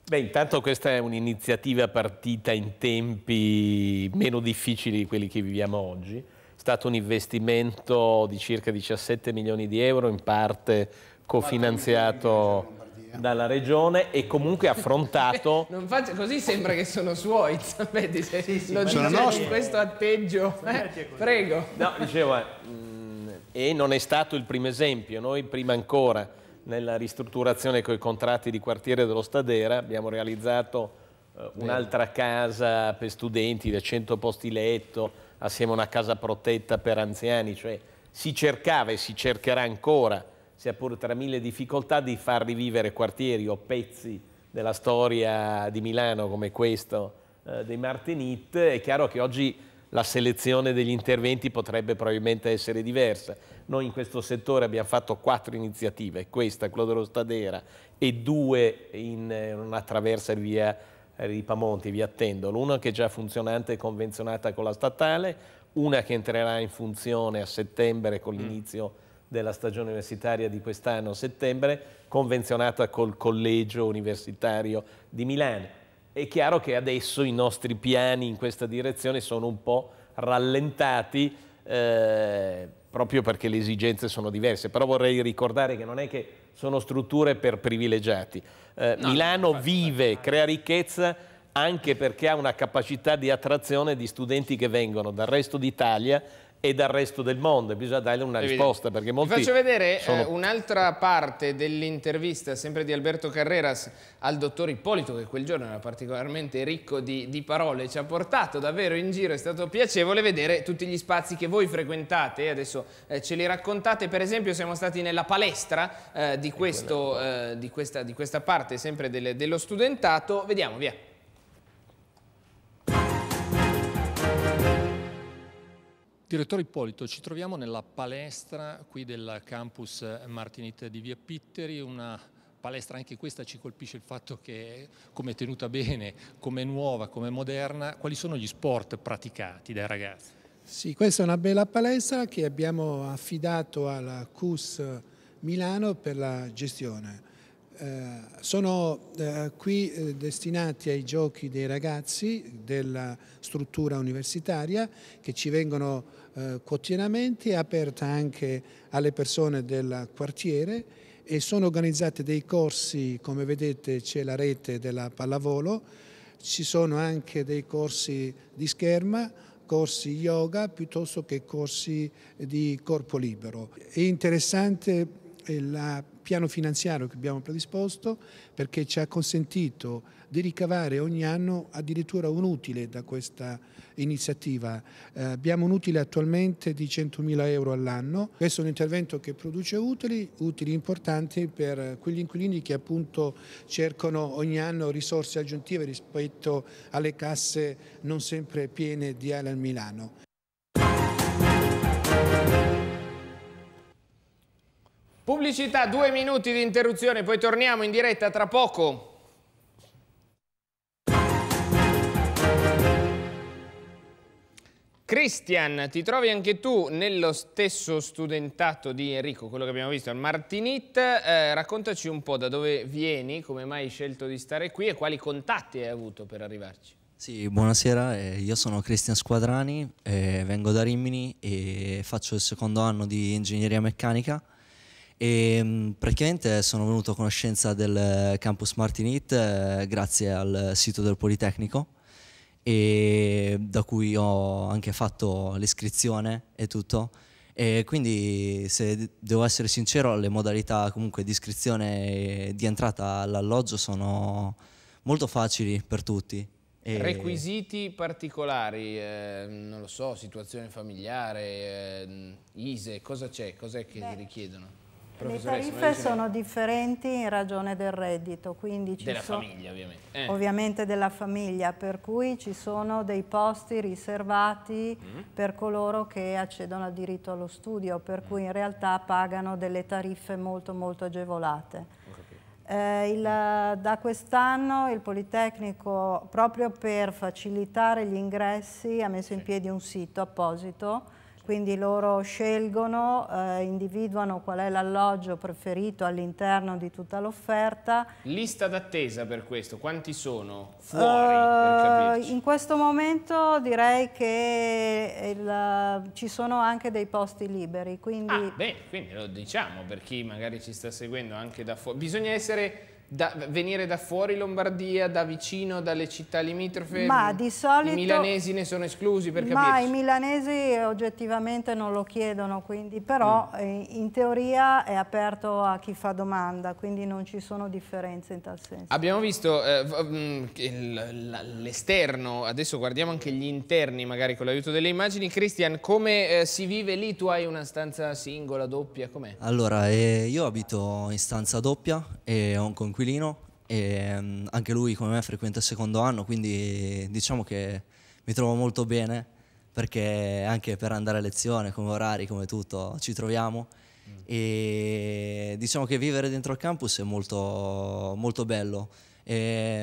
Beh, intanto questa è un'iniziativa partita in tempi meno difficili di quelli che viviamo oggi stato un investimento di circa 17 milioni di euro, in parte cofinanziato dalla regione e comunque affrontato non faccio, così sembra che sono suoi sapete se sì, sì, lo dice con questo atteggio eh? prego no, dicevo, eh, mm, e non è stato il primo esempio noi prima ancora nella ristrutturazione con i contratti di quartiere dello Stadera abbiamo realizzato eh, un'altra casa per studenti da 100 posti letto assieme a una casa protetta per anziani, cioè si cercava e si cercherà ancora, sia pure tra mille difficoltà, di far rivivere quartieri o pezzi della storia di Milano come questo eh, dei Martinit. È chiaro che oggi la selezione degli interventi potrebbe probabilmente essere diversa. Noi in questo settore abbiamo fatto quattro iniziative, questa, quella dello Stadera e due in eh, una traversa via Ripamonti, eh, vi attendono, una che è già funzionante e convenzionata con la statale, una che entrerà in funzione a settembre con mm. l'inizio della stagione universitaria di quest'anno, settembre, convenzionata col Collegio Universitario di Milano. È chiaro che adesso i nostri piani in questa direzione sono un po' rallentati eh, proprio perché le esigenze sono diverse, però vorrei ricordare che non è che sono strutture per privilegiati. Eh, no, Milano no, vive, no. crea ricchezza anche perché ha una capacità di attrazione di studenti che vengono dal resto d'Italia e dal resto del mondo. Bisogna dargli una risposta perché molti Vi faccio vedere eh, sono... eh, un'altra parte dell'intervista sempre di Alberto Carreras al dottor Ippolito che quel giorno era particolarmente ricco di, di parole, ci ha portato davvero in giro, è stato piacevole vedere tutti gli spazi che voi frequentate, adesso eh, ce li raccontate, per esempio siamo stati nella palestra eh, di, questo, eh, di, questa, di, questa, parte sempre del, dello studentato, vediamo via. Direttore Ippolito, ci troviamo nella palestra qui del campus Martinit di Via Pitteri, una palestra anche questa ci colpisce il fatto che come è tenuta bene, come è nuova, come è moderna, quali sono gli sport praticati dai ragazzi? Sì, questa è una bella palestra che abbiamo affidato alla CUS Milano per la gestione. Eh, sono eh, qui eh, destinati ai giochi dei ragazzi della struttura universitaria che ci vengono eh, quotidianamente, aperta anche alle persone del quartiere e sono organizzati dei corsi, come vedete c'è la rete della pallavolo, ci sono anche dei corsi di scherma, corsi yoga piuttosto che corsi di corpo libero. È interessante il eh, piano finanziario che abbiamo predisposto perché ci ha consentito di ricavare ogni anno addirittura un utile da questa iniziativa. Eh, abbiamo un utile attualmente di 100.000 euro all'anno. Questo è un intervento che produce utili, utili importanti per quegli inquilini che appunto cercano ogni anno risorse aggiuntive rispetto alle casse non sempre piene di Alan Milano. Pubblicità, due minuti di interruzione, poi torniamo in diretta tra poco. Christian, ti trovi anche tu nello stesso studentato di Enrico, quello che abbiamo visto al Martinit. Eh, raccontaci un po' da dove vieni, come mai hai scelto di stare qui e quali contatti hai avuto per arrivarci. Sì, buonasera, eh, io sono Cristian Squadrani, eh, vengo da Rimini e faccio il secondo anno di ingegneria meccanica e ehm, praticamente sono venuto a conoscenza del campus Martinit eh, grazie al sito del Politecnico e da cui ho anche fatto l'iscrizione e tutto. E quindi se devo essere sincero le modalità comunque di iscrizione e di entrata all'alloggio sono molto facili per tutti. E... Requisiti particolari, eh, non lo so, situazione familiare, eh, ISE, cosa c'è, cos'è che Beh. richiedono? Le tariffe sono differenti in ragione del reddito, quindi della so, famiglia ovviamente. Eh. ovviamente. della famiglia, per cui ci sono dei posti riservati mm. per coloro che accedono al diritto allo studio, per mm. cui in realtà pagano delle tariffe molto molto agevolate. Eh, il, da quest'anno il Politecnico, proprio per facilitare gli ingressi, ha messo in piedi un sito apposito quindi loro scelgono, eh, individuano qual è l'alloggio preferito all'interno di tutta l'offerta. Lista d'attesa per questo, quanti sono fuori? Uh, in questo momento direi che il, ci sono anche dei posti liberi. Quindi... Ah, beh, quindi lo diciamo per chi magari ci sta seguendo anche da fuori. Bisogna essere da, venire da fuori Lombardia, da vicino, dalle città limitrofe? Ma di solito... I milanesi ne sono esclusi per capirci? Ma i milanesi oggettivamente non lo chiedono, quindi, però mm. Eh, in teoria è aperto a chi fa domanda, quindi non ci sono differenze in tal senso. Abbiamo visto eh, mm, l'esterno, adesso guardiamo anche gli interni magari con l'aiuto delle immagini. Christian, come eh, si vive lì? Tu hai una stanza singola, doppia, com'è? Allora, eh, io abito in stanza doppia e ho un conquistador coinquilino e ehm, anche lui come me frequenta il secondo anno, quindi diciamo che mi trovo molto bene perché anche per andare a lezione, come orari, come tutto, ci troviamo mm. e diciamo che vivere dentro il campus è molto, molto bello. E,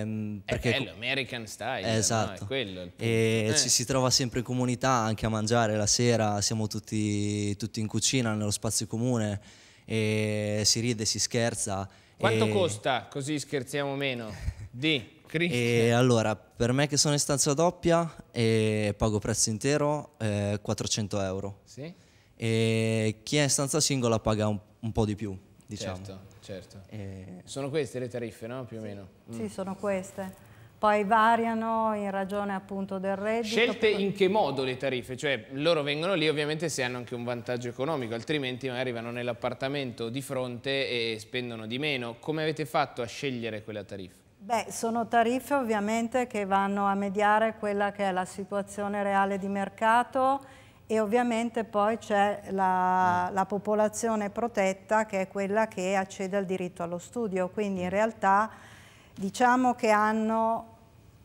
ehm, è bello, American style, esatto. No? Quello, e eh. ci si trova sempre in comunità anche a mangiare la sera, siamo tutti, tutti in cucina nello spazio comune e si ride, si scherza quanto e... costa, così scherziamo meno, di... E allora, per me che sono in stanza doppia e pago prezzo intero eh, 400 euro. Sì? E chi è in stanza singola paga un, un po' di più, diciamo. Certo, certo. E... Sono queste le tariffe, no? Più o meno. Sì, mm. sono queste poi variano in ragione appunto del reddito. Scelte in che modo le tariffe? Cioè loro vengono lì ovviamente se hanno anche un vantaggio economico, altrimenti magari vanno nell'appartamento di fronte e spendono di meno. Come avete fatto a scegliere quella tariffa? Beh, sono tariffe ovviamente che vanno a mediare quella che è la situazione reale di mercato e ovviamente poi c'è la, mm. la popolazione protetta che è quella che accede al diritto allo studio, quindi in realtà diciamo che hanno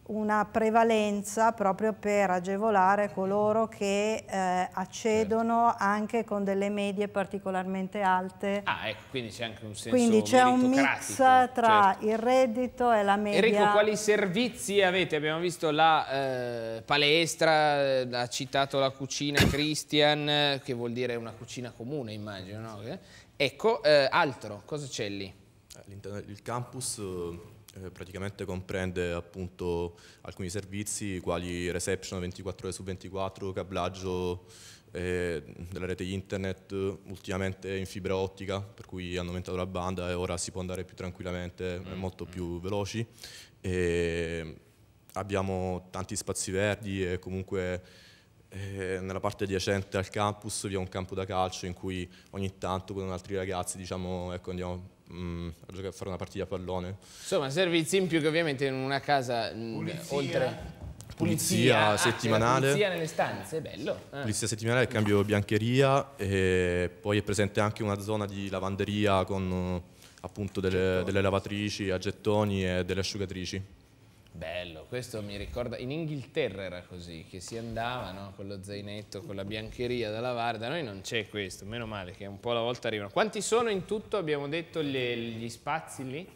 una prevalenza proprio per agevolare coloro che eh, accedono certo. anche con delle medie particolarmente alte. Ah, ecco, quindi c'è anche un senso Quindi c'è un mix tra certo. il reddito e la media. Enrico, quali servizi avete? Abbiamo visto la eh, palestra, eh, ha citato la cucina Christian, che vuol dire una cucina comune, immagino, no? Eh, ecco, eh, altro, cosa c'è lì? Il del campus eh, eh, praticamente comprende appunto alcuni servizi quali reception 24 ore su 24, cablaggio eh, della rete internet, ultimamente in fibra ottica, per cui hanno aumentato la banda e ora si può andare più tranquillamente, mm. molto più veloci. E abbiamo tanti spazi verdi e comunque eh, nella parte adiacente al campus vi è un campo da calcio in cui ogni tanto con altri ragazzi diciamo, ecco, andiamo mh, mm, a fare una partita a pallone. Insomma, servizi in più che ovviamente in una casa mm, Pulizia. oltre... Pulizia, pulizia ah, eh, settimanale. pulizia nelle stanze, bello. Ah. Pulizia settimanale, cambio biancheria e poi è presente anche una zona di lavanderia con appunto delle, delle lavatrici, a gettoni e delle asciugatrici. Bello, questo mi ricorda, in Inghilterra era così, che si andava no, con lo zainetto, con la biancheria da lavare, da noi non c'è questo, meno male che un po' alla volta arrivano. Quanti sono in tutto, abbiamo detto, le, gli spazi lì?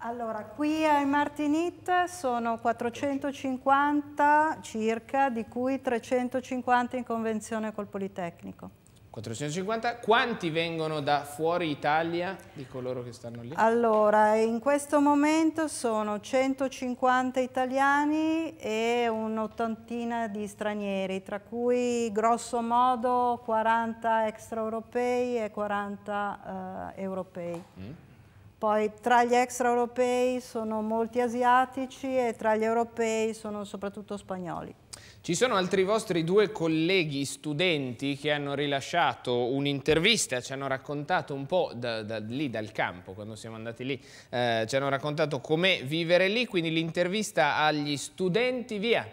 Allora, qui ai Martinit sono 450 circa, di cui 350 in convenzione col Politecnico. 450. Quanti vengono da fuori Italia di coloro che stanno lì? Allora, in questo momento sono 150 italiani e un'ottantina di stranieri, tra cui grosso modo 40 extraeuropei e 40 eh, europei. Mm. Poi tra gli extraeuropei sono molti asiatici e tra gli europei sono soprattutto spagnoli. Ci sono altri vostri due colleghi studenti che hanno rilasciato un'intervista, ci hanno raccontato un po' da, da, lì dal campo, quando siamo andati lì, eh, ci hanno raccontato com'è vivere lì, quindi l'intervista agli studenti, via!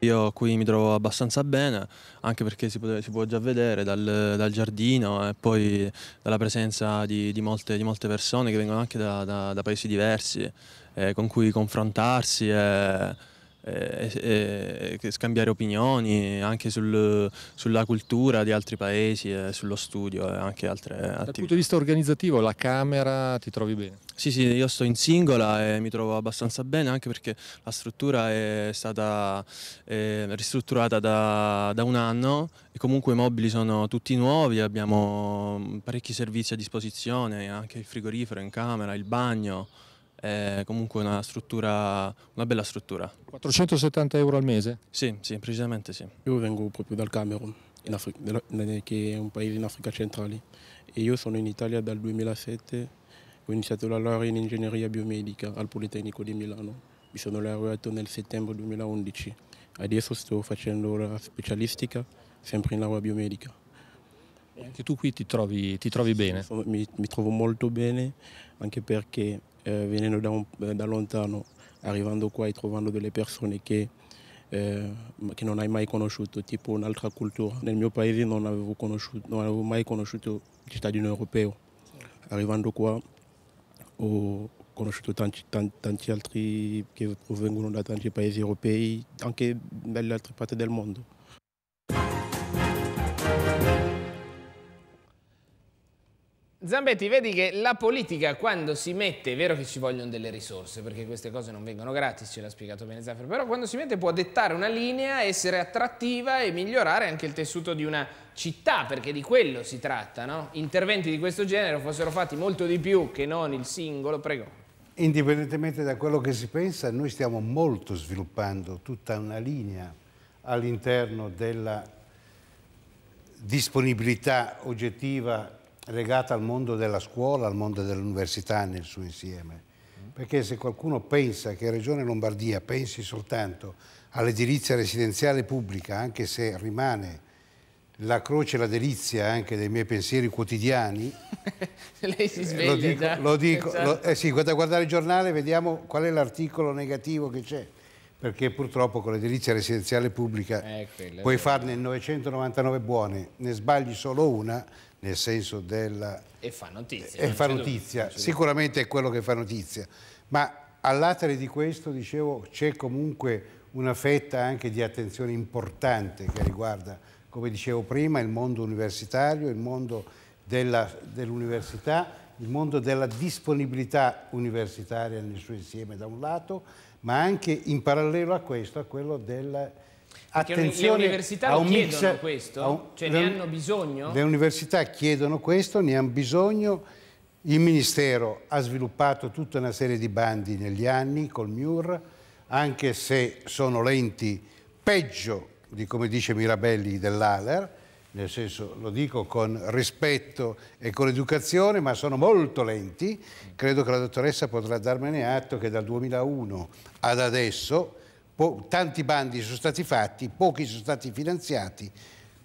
Io qui mi trovo abbastanza bene, anche perché si, può, si può già vedere dal, dal, giardino e poi dalla presenza di, di, molte, di molte, persone che vengono anche da, da, da paesi diversi, eh, con cui confrontarsi. E, eh, eh, eh, e, e scambiare opinioni anche sul, sulla cultura di altri paesi, sullo studio e anche altre attività. Dal punto di vista organizzativo la Camera ti trovi bene? Sì, sì, io sto in singola e mi trovo abbastanza bene anche perché la struttura è stata eh, ristrutturata da, da, un anno e comunque i mobili sono tutti nuovi, abbiamo parecchi servizi a disposizione, anche il frigorifero in camera, il bagno è comunque una, struttura, una bella struttura. 470 euro al mese? Sì, sì, precisamente sì. Io vengo proprio dal Camerun, Africa, che è un paese in Africa centrale e io sono in Italia dal 2007, ho iniziato la laurea in ingegneria biomedica al Politecnico di Milano. Mi sono laureato nel settembre 2011. Adesso sto facendo la specialistica sempre in laurea biomedica. E anche tu qui ti trovi, ti trovi bene? mi, mi trovo molto bene anche perché Euh, venant de euh, dans longtemps, arrivant de quoi et trouvant de les personnes qui, euh, qui n'ont jamais connu type une autre culture. Dans mon pays, nous n'avons connu, nous n'avons jamais connu du stade européen. Arrivant de quoi, au connu tant tant tant qui proviennent de tant pays européens, dans que d'autres parties du monde. Zambetti, vedi che la politica quando si mette, è vero che ci vogliono delle risorse, perché queste cose non vengono gratis, ce l'ha spiegato bene Zaffiro, però quando si mette può dettare una linea, essere attrattiva e migliorare anche il tessuto di una città, perché di quello si tratta, no? Interventi di questo genere fossero fatti molto di più che non il singolo, prego. Indipendentemente da quello che si pensa, noi stiamo molto sviluppando tutta una linea all'interno della disponibilità oggettiva legata al mondo della scuola, al mondo dell'università nel suo insieme. Mm. Perché se qualcuno pensa che Regione Lombardia pensi soltanto all'edilizia residenziale pubblica, anche se rimane la croce e la delizia anche dei miei pensieri quotidiani. Lei si eh, sveglia. Lo dico, da... lo dico lo, eh sì, guarda, guardare il giornale vediamo qual è l'articolo negativo che c'è. Perché purtroppo con l'edilizia residenziale pubblica eh, puoi farne 999 buone, ne sbagli solo una nel senso della... E fa notizia. E fa notizia, sicuramente è quello che fa notizia, ma all'atere di questo, dicevo, c'è comunque una fetta anche di attenzione importante che riguarda, come dicevo prima, il mondo universitario, il mondo dell'università, dell il mondo della disponibilità universitaria nel suo insieme da un lato, ma anche in parallelo a questo, a quello della Attenzione, le università lo mix, chiedono questo? Un, cioè le, ne hanno bisogno? Le università chiedono questo, ne hanno bisogno. Il Ministero ha sviluppato tutta una serie di bandi negli anni col MIUR, anche se sono lenti peggio di come dice Mirabelli dell'Aler, nel senso lo dico con rispetto e con educazione, ma sono molto lenti. Credo che la dottoressa potrà darmene atto che dal 2001 ad adesso po- tanti bandi sono stati fatti, pochi sono stati finanziati,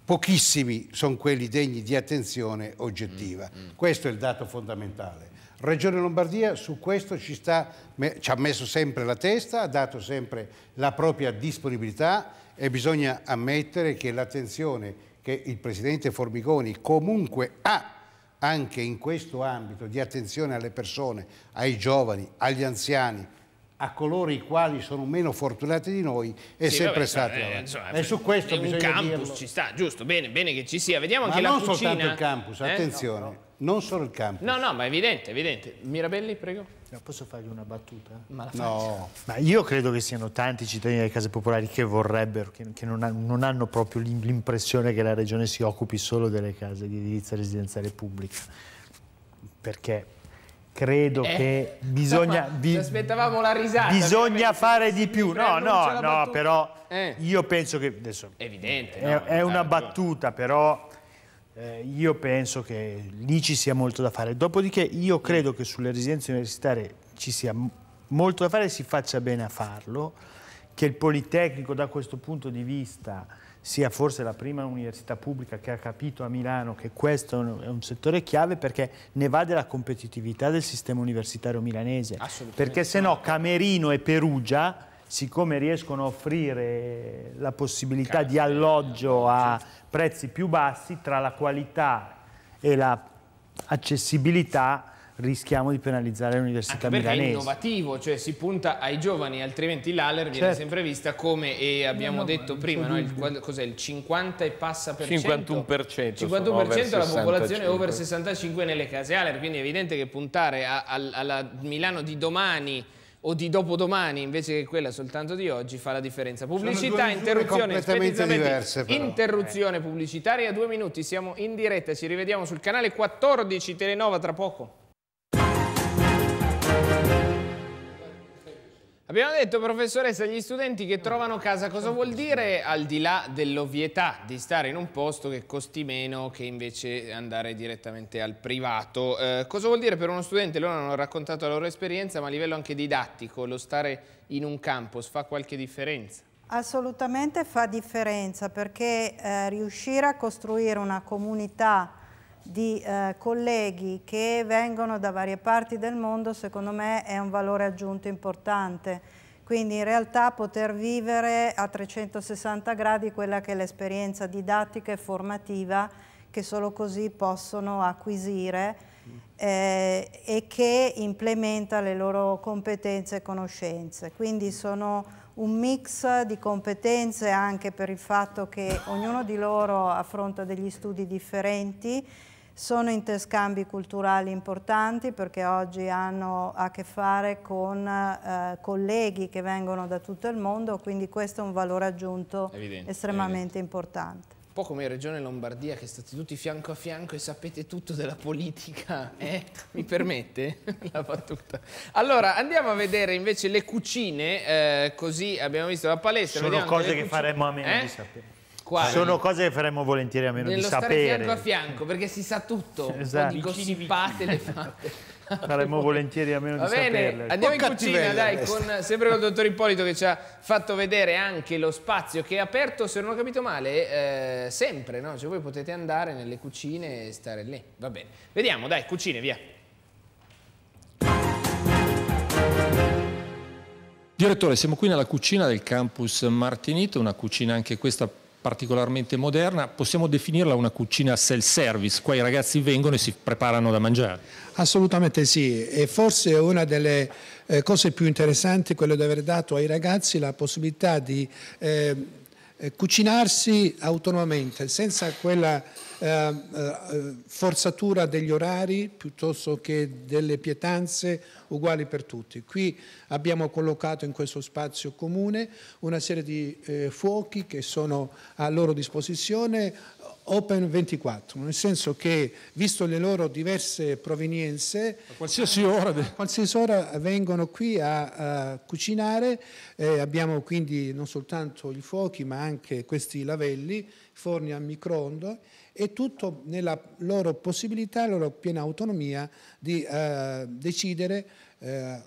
pochissimi sono quelli degni di attenzione oggettiva. Mm, mm. Questo è il dato fondamentale. Regione Lombardia su questo ci, sta, ci ha messo sempre la testa, ha dato sempre la propria disponibilità e bisogna ammettere che l'attenzione che il Presidente Formigoni comunque ha anche in questo ambito di attenzione alle persone, ai giovani, agli anziani, a coloro i quali sono meno fortunati di noi è sì, sempre stato eh, insomma, e su questo il campus dirlo. ci sta giusto bene, bene che ci sia vediamo ma anche non la cucina non soltanto il campus eh? attenzione no, no. non solo il campus no no ma è evidente evidente Mirabelli prego no, posso fargli una battuta? Ma no ma io credo che siano tanti i cittadini delle case popolari che vorrebbero che, che non, ha, non, hanno proprio l'impressione che la regione si occupi solo delle case di edilizia residenziale pubblica perché credo eh, che bisogna vi, aspettavamo la risata bisogna fare di più no no no però eh. io penso che adesso è evidente è, no, è una ragione. battuta però eh, io penso che lì ci sia molto da fare dopodiché io credo che sulle residenze universitarie ci sia molto da fare e si faccia bene a farlo che il Politecnico da questo punto di vista sia forse la prima università pubblica che ha capito a Milano che questo è un settore chiave perché ne va della competitività del sistema universitario milanese. Assolutamente. Perché se no Camerino e Perugia siccome riescono a offrire la possibilità di alloggio eh, a certo. prezzi più bassi, tra la qualità e l'accessibilità la rischiamo di penalizzare l'università milanese. Perché è innovativo, cioè si punta ai giovani, altrimenti l'Aller viene certo. sempre vista come, e abbiamo no, detto prima, no, il, cos'è, il 50 e passa per 51 cento? 51% della popolazione over 65 nelle case Aller, quindi è evidente che puntare a, a, alla Milano di domani o di dopodomani invece che quella soltanto di oggi fa la differenza. Pubblicità, interruzione, diverse, interruzione eh. pubblicitaria, due minuti, siamo in diretta, ci rivediamo sul canale 14 Telenova tra poco. Abbiamo detto, professoressa, gli studenti che trovano casa, cosa vuol dire al di là dell'ovvietà di stare in un posto che costi meno che invece andare direttamente al privato? Eh, cosa vuol dire per uno studente? Loro hanno raccontato la loro esperienza, ma a livello anche didattico, lo stare in un campus fa qualche differenza? Assolutamente fa differenza perché eh, riuscire a costruire una comunità di eh, colleghi che vengono da varie parti del mondo secondo me è un valore aggiunto importante. Quindi in realtà poter vivere a 360 gradi quella che è l'esperienza didattica e formativa che solo così possono acquisire eh, e che implementa le loro competenze e conoscenze. Quindi sono un mix di competenze anche per il fatto che ognuno di loro affronta degli studi differenti sono interscambi culturali importanti perché oggi hanno a che fare con eh, colleghi che vengono da tutto il mondo, quindi questo è un valore aggiunto evidente, estremamente evidente. importante. Un po' come Regione Lombardia che state tutti fianco a fianco e sapete tutto della politica, eh? mi permette la battuta? Allora andiamo a vedere invece le cucine, eh, così abbiamo visto la palestra. Sono cose che cucine. faremo a meno eh? di sapere. Qua, sono cose che faremmo volentieri a meno di sapere. Nello fianco a fianco, perché si sa tutto. Esatto. Dico sipate le fate. Faremmo volentieri a meno Va di bene, saperle. Andiamo Poi in cucina, dai, con, sempre con il dottor Ippolito che ci ha fatto vedere anche lo spazio che è aperto, se non ho capito male, eh, sempre, no? Cioè voi potete andare nelle cucine e stare lì. Va bene. Vediamo, dai, cucine, via. Direttore, siamo qui nella cucina del campus Martinito, una cucina anche questa particolarmente moderna, possiamo definirla una cucina self-service, qua i ragazzi vengono e si preparano da mangiare. Assolutamente sì, e forse una delle eh, cose più interessanti è quello di aver dato ai ragazzi la possibilità di... Eh, eh, cucinarsi autonomamente, senza quella eh, eh, forzatura degli orari piuttosto che delle pietanze uguali per tutti. Qui abbiamo collocato in questo spazio comune una serie di eh, fuochi che sono a loro disposizione, Open 24, nel senso che, visto le loro diverse provenienze, a qualsiasi ora, a qualsiasi ora vengono qui a, a cucinare, eh, abbiamo quindi non soltanto i fuochi ma anche questi lavelli, forni a microonde e tutto nella loro possibilità, la loro piena autonomia di eh, decidere eh,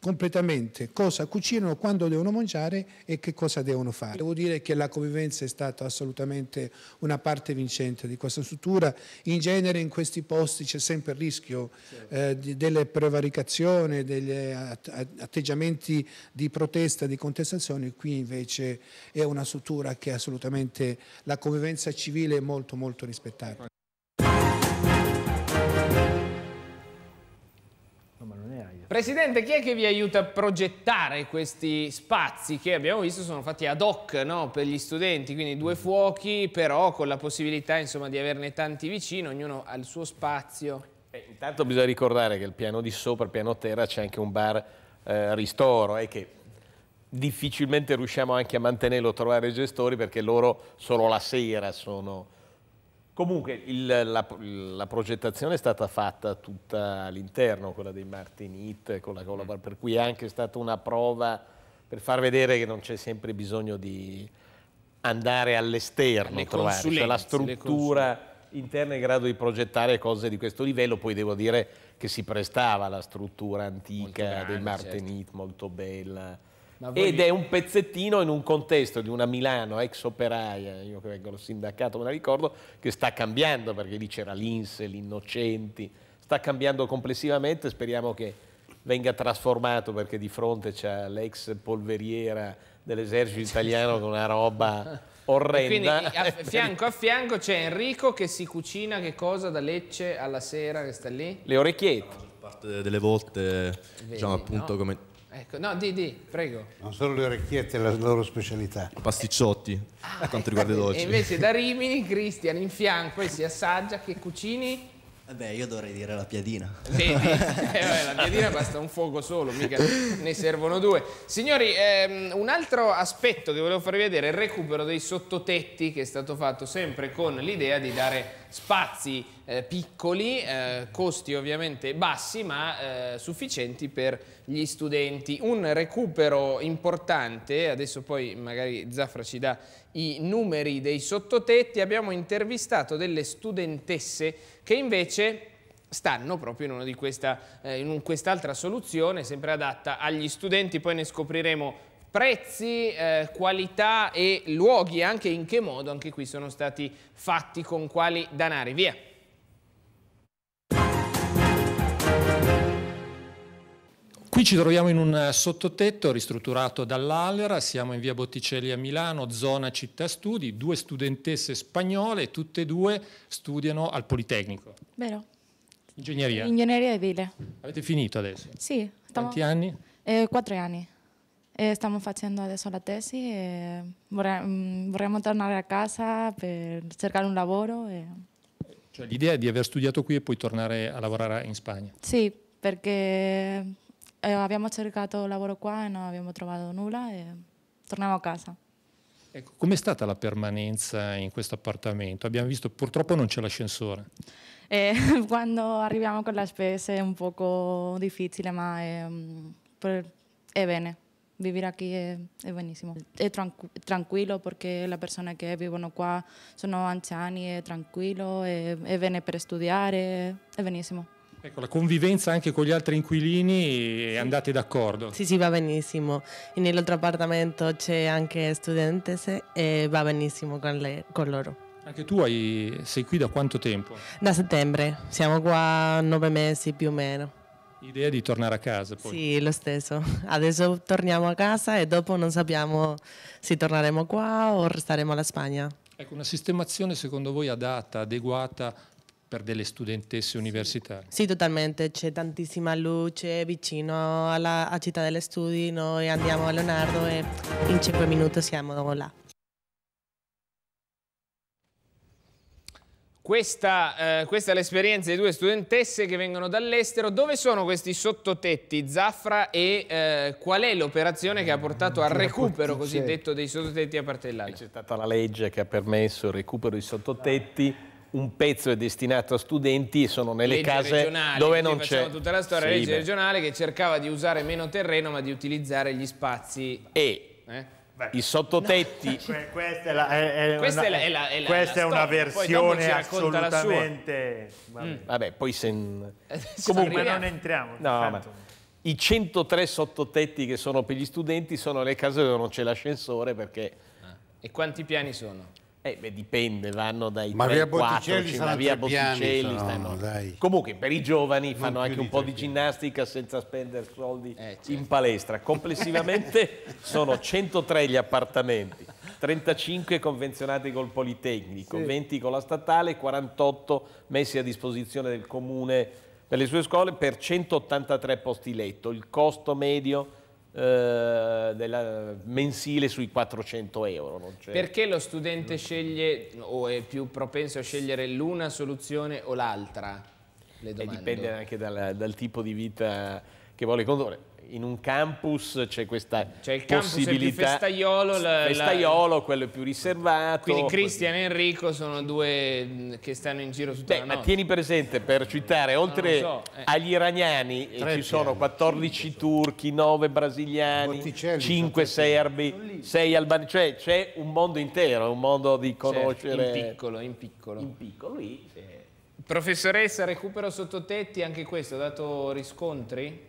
completamente cosa cucinano, quando devono mangiare e che cosa devono fare. Devo dire che la convivenza è stata assolutamente una parte vincente di questa struttura. In genere in questi posti c'è sempre il rischio certo. eh, di, delle prevaricazioni, degli atteggiamenti di protesta, di contestazione. Qui invece è una struttura che assolutamente la convivenza civile è molto molto rispettata. Presidente, chi è che vi aiuta a progettare questi spazi che abbiamo visto sono fatti ad hoc no? per gli studenti, quindi due fuochi, però con la possibilità insomma, di averne tanti vicino, ognuno ha il suo spazio. Eh, intanto bisogna ricordare che il piano di sopra, il piano terra, c'è anche un bar eh, ristoro e eh, che difficilmente riusciamo anche a mantenerlo, a trovare i gestori perché loro solo la sera sono Comunque il, la, la, progettazione è stata fatta tutta all'interno, quella dei Martinit, con la Colabar, mm. per cui è anche stata una prova per far vedere che non c'è sempre bisogno di andare all'esterno, trovare cioè, la struttura interna in grado di progettare cose di questo livello, poi devo dire che si prestava alla struttura antica grande, del certo. Martinit, certo. molto bella, ed è un pezzettino in un contesto di una Milano ex operaia, io che vengo dal sindacato me la ricordo, che sta cambiando perché lì c'era l'Inse, l'Innocenti, sta cambiando complessivamente, speriamo che venga trasformato perché di fronte c'è l'ex polveriera dell'esercito italiano con una roba orrenda. E quindi a fianco a fianco c'è Enrico che si cucina che cosa da Lecce alla sera che sta lì? Le orecchiette. No, parte delle volte, Vedi, diciamo appunto no? come Ecco, no, di, di, prego. Non solo le orecchiette, è la loro specialità. Pasticciotti, ah, per quanto riguarda i dolci. E invece da Rimini, Cristian in fianco e si assaggia che cucini? Eh beh, io dovrei dire la piadina. Vedi, eh, la piadina basta un fuoco solo, mica ne servono due. Signori, ehm, un altro aspetto che volevo farvi vedere è il recupero dei sottotetti che è stato fatto sempre con l'idea di dare spazi eh, piccoli, eh, costi ovviamente bassi ma eh, sufficienti per gli studenti. Un recupero importante, adesso poi magari Zafra ci dà i numeri dei sottotetti, abbiamo intervistato delle studentesse che invece stanno proprio in, questa, eh, in quest'altra soluzione sempre adatta agli studenti, poi ne scopriremo prezzi, eh, qualità e luoghi, anche in che modo, anche qui sono stati fatti con quali danari. Via! Qui ci troviamo in un eh, sottotetto ristrutturato dall'Alera, siamo in via Botticelli a Milano, zona città studi, due studentesse spagnole, tutte e due studiano al Politecnico. Vero. Ingegneria. Ingegneria edile. Avete finito adesso? Sì. Quanti anni? Eh, quattro anni. Eh, stiamo facendo adesso la tesi e eh, vorre mm, vorremmo tornare a casa per cercare un lavoro. E... Eh. Cioè, l'idea è di aver studiato qui e poi tornare a lavorare in Spagna? Sì, perché eh, abbiamo cercato lavoro qua e non abbiamo trovato nulla e torniamo a casa. Ecco, com'è stata la permanenza in questo appartamento? Abbiamo visto, purtroppo non c'è l'ascensore. Eh, quando arriviamo con la spesa è un poco difficile, ma è, ehm, è bene vivere qui è, es buenísimo. Es tranqu tranquilo porque la persona che vivono qua sono anziani, è tranquillo, è, è bene per studiare, è benissimo. Ecco, la convivenza anche con gli altri inquilini, eh, andate d'accordo? Sì, sì, va benissimo. E nell'altro appartamento c'è anche studentesse e va benissimo con, le, con loro. Anche tu hai, sei qui da quanto tempo? Da settembre, siamo qua nove mesi più o meno. Idea di tornare a casa poi. Sì, lo stesso. Adesso torniamo a casa e dopo non sappiamo se torneremo qua o restaremo alla Spagna. Ecco, una sistemazione secondo voi adatta, adeguata per delle studentesse universitarie? Sì, totalmente. C'è tantissima luce vicino alla città degli studi. Noi andiamo a Leonardo e in 5 minuti siamo là. Questa, eh, questa, è l'esperienza di due studentesse che vengono dall'estero. Dove sono questi sottotetti, Zaffra, e eh, qual è l'operazione che ha portato al recupero cosiddetto dei sottotetti a parte dell'aria? C'è stata la legge che ha permesso il recupero dei sottotetti un pezzo è destinato a studenti e sono nelle legge case dove non c'è. Facciamo tutta la storia, sì, legge regionale che cercava di usare meno terreno ma di utilizzare gli spazi. E eh? I sottotetti. questa è, una, versione assolutamente. Mm. Vabbè. Mm. Vabbè. poi se. Eh, comunque, non entriamo. No, I 103 sottotetti che sono per gli studenti sono le case dove non c'è l'ascensore perché. Ah. E quanti piani sono? Eh, beh, dipende, vanno dai ma 3 4, ma via Botticelli stanno... Comunque per i giovani non fanno anche un po' di ginnastica senza spendere soldi eh, certo. in palestra. Complessivamente sono 103 gli appartamenti, 35 convenzionati col Politecnico, sì. 20 con la statale, 48 messi a disposizione del comune per le sue scuole per 183 posti letto. Il costo medio eh, della mensile sui 400 euro. Perché lo studente non... sceglie o è più propenso a scegliere l'una soluzione o l'altra? E dipende anche dal, dal tipo di vita che vuole condurre in un campus c'è questa cioè il possibilità. Campus è più festaiolo, la, festaiolo la... quello più riservato. Quindi Cristian e Enrico sono due mm, che stanno in giro tutta Beh, Ma tieni presente, per citare, oltre so. eh. agli iraniani eh, Tre ci sono 14 turchi, 9 brasiliani, 5 serbi, 6 albani, cioè c'è un mondo intero, un mondo di conoscere. Certo, in piccolo, in piccolo. In piccolo, lì. Professoressa, recupero sottotetti, anche questo ha dato riscontri?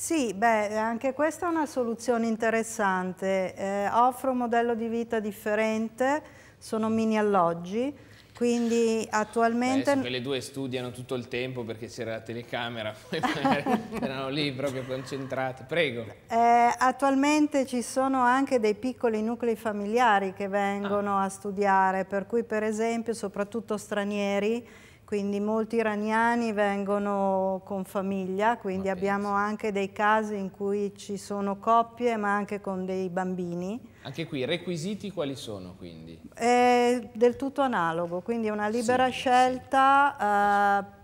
Sì, beh, anche questa è una soluzione interessante. Eh, offro un modello di vita differente, sono mini alloggi, quindi attualmente... Beh, le due studiano tutto il tempo perché c'era la telecamera, poi erano lì proprio concentrate. Prego. Eh, attualmente ci sono anche dei piccoli nuclei familiari che vengono ah. a studiare, per cui per esempio soprattutto stranieri quindi molti iraniani vengono con famiglia, quindi Ma abbiamo anche dei casi in cui ci sono coppie ma anche con dei bambini. Anche qui requisiti quali sono quindi? È del tutto analogo, quindi una libera sì, scelta sì. Eh,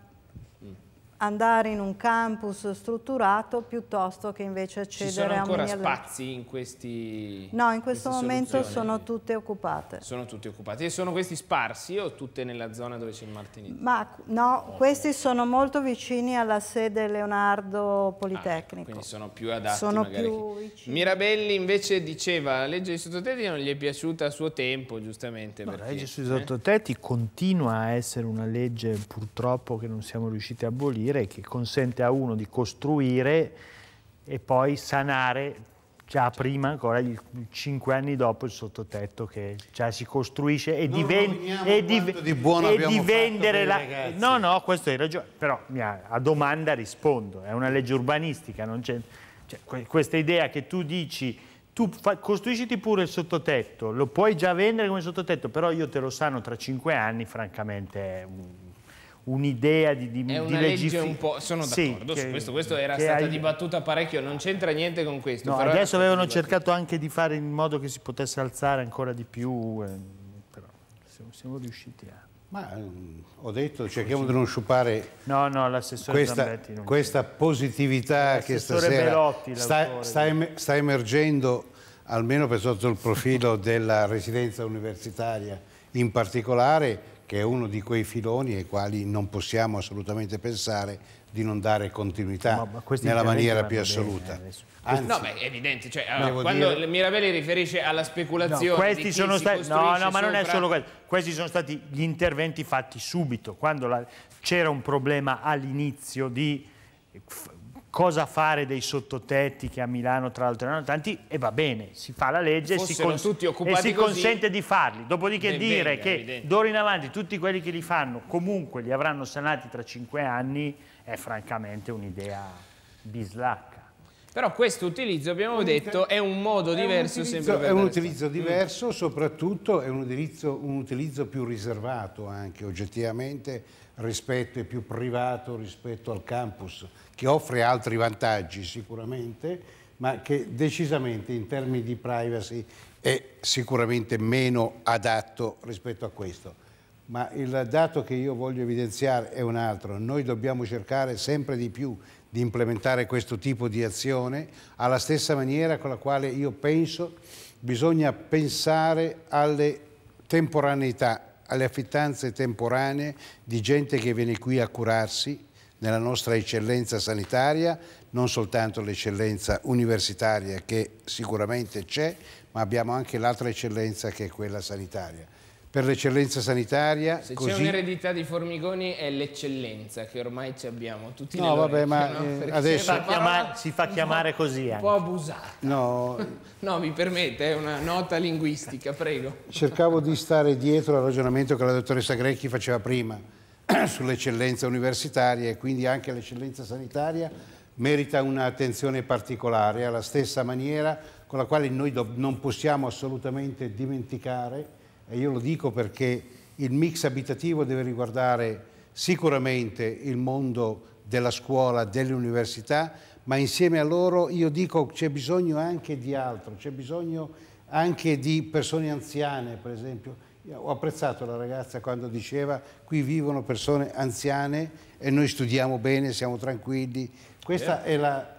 andare in un campus strutturato piuttosto che invece accedere a un... Ci sono ancora spazi in questi... No, in questo momento soluzioni. sono tutte occupate. Sono tutte occupate. E sono questi sparsi o tutte nella zona dove c'è il Martinini? Ma no, oh, questi sono molto vicini alla sede Leonardo Politecnico. Ah, quindi sono più adatti sono più che... vicini. Mirabelli invece diceva la legge sui sottotetti non gli è piaciuta a suo tempo, giustamente. No, perché, la legge sui eh? sottotetti eh? continua a essere una legge purtroppo che non siamo riusciti a abolire dire, che consente a uno di costruire e poi sanare già prima ancora, gli, cinque anni dopo il sottotetto che già si costruisce e, diven e, div di, buono e di vendere la... Ragazzi. No, no, questo hai ragione, però mia, a domanda rispondo, è una legge urbanistica, non c'è... Cioè, que questa idea che tu dici, tu costruisciti pure il sottotetto, lo puoi già vendere come sottotetto, però io te lo sano tra cinque anni, francamente è un un'idea di, di, è una di legge un po', sono d'accordo sì, su questo, questo era stata hai... dibattuta parecchio, non c'entra niente con questo. No, adesso avevano cercato anche di fare in modo che si potesse alzare ancora di più, eh, però siamo, siamo riusciti a... Ma mm, ho detto, cerchiamo di non sciupare no, no, questa, non questa, positività che stasera Belotti, sta, sta, em sta emergendo, almeno per sotto il profilo della residenza universitaria in particolare, che è uno di quei filoni ai quali non possiamo assolutamente pensare di non dare continuità ma, ma nella maniera più assoluta. Bene, eh, Anzi, no, beh, è evidente, cioè, no, quando dire... Mirabelli riferisce alla speculazione no, questi sono stati, No, no, ma non è solo questo. Questi sono stati gli interventi fatti subito, quando c'era un problema all'inizio di cosa fare dei sottotetti che a Milano tra l'altro erano tanti e va bene, si fa la legge e si, e si, consente di farli. Dopodiché ben dire venga, che d'ora in avanti tutti quelli che li fanno comunque li avranno sanati tra cinque anni è francamente un'idea bislacca. Però questo utilizzo, abbiamo detto, è un modo diverso è un utilizzo, È un utilizzo diverso, soprattutto è un utilizzo, un utilizzo più riservato anche oggettivamente rispetto e più privato rispetto al campus che offre altri vantaggi sicuramente, ma che decisamente in termini di privacy è sicuramente meno adatto rispetto a questo. Ma il dato che io voglio evidenziare è un altro. Noi dobbiamo cercare sempre di più di implementare questo tipo di azione alla stessa maniera con la quale io penso bisogna pensare alle temporaneità, alle affittanze temporanee di gente che viene qui a curarsi nella nostra eccellenza sanitaria, non soltanto l'eccellenza universitaria che sicuramente c'è, ma abbiamo anche l'altra eccellenza che è quella sanitaria. Per l'eccellenza sanitaria... Se così... c'è un'eredità di Formigoni è l'eccellenza che ormai ci abbiamo tutti No, vabbè, ma no? Eh, adesso... Si fa, chiamare, si fa chiamare così anche. Un po' abusata. No. no, mi permette, è una nota linguistica, prego. Cercavo di stare dietro al ragionamento che la dottoressa Grecchi faceva prima sull'eccellenza universitaria e quindi anche l'eccellenza sanitaria merita un'attenzione particolare, alla stessa maniera con la quale noi non possiamo assolutamente dimenticare, e io lo dico perché il mix abitativo deve riguardare sicuramente il mondo della scuola, delle università, ma insieme a loro io dico c'è bisogno anche di altro, c'è bisogno anche di persone anziane, per esempio, ho apprezzato la ragazza quando diceva qui vivono persone anziane e noi studiamo bene, siamo tranquilli. Questa certo. è la,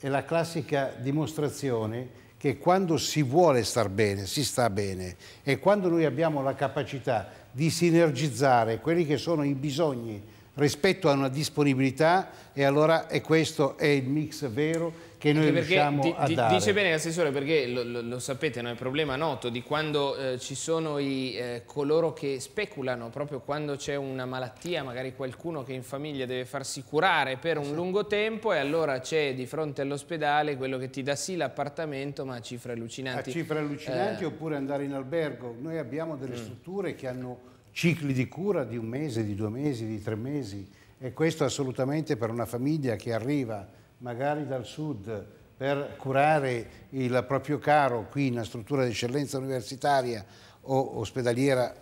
è la classica dimostrazione che quando si vuole star bene, si sta bene e quando noi abbiamo la capacità di sinergizzare quelli che sono i bisogni rispetto a una disponibilità e allora è questo è il mix vero che noi riusciamo di, a di, dare. Dice bene l'assessore perché lo, lo, lo sapete, no? è un problema noto di quando eh, ci sono i, eh, coloro che speculano, proprio quando c'è una malattia, magari qualcuno che in famiglia deve farsi curare per un sì. lungo tempo e allora c'è di fronte all'ospedale quello che ti dà sì l'appartamento ma a cifre allucinanti. A cifre allucinanti eh. oppure andare in albergo. Noi abbiamo delle mm. strutture che hanno cicli di cura di un mese, di due mesi, di tre mesi e questo assolutamente per una famiglia che arriva magari dal sud per curare il proprio caro qui in una struttura di eccellenza universitaria o ospedaliera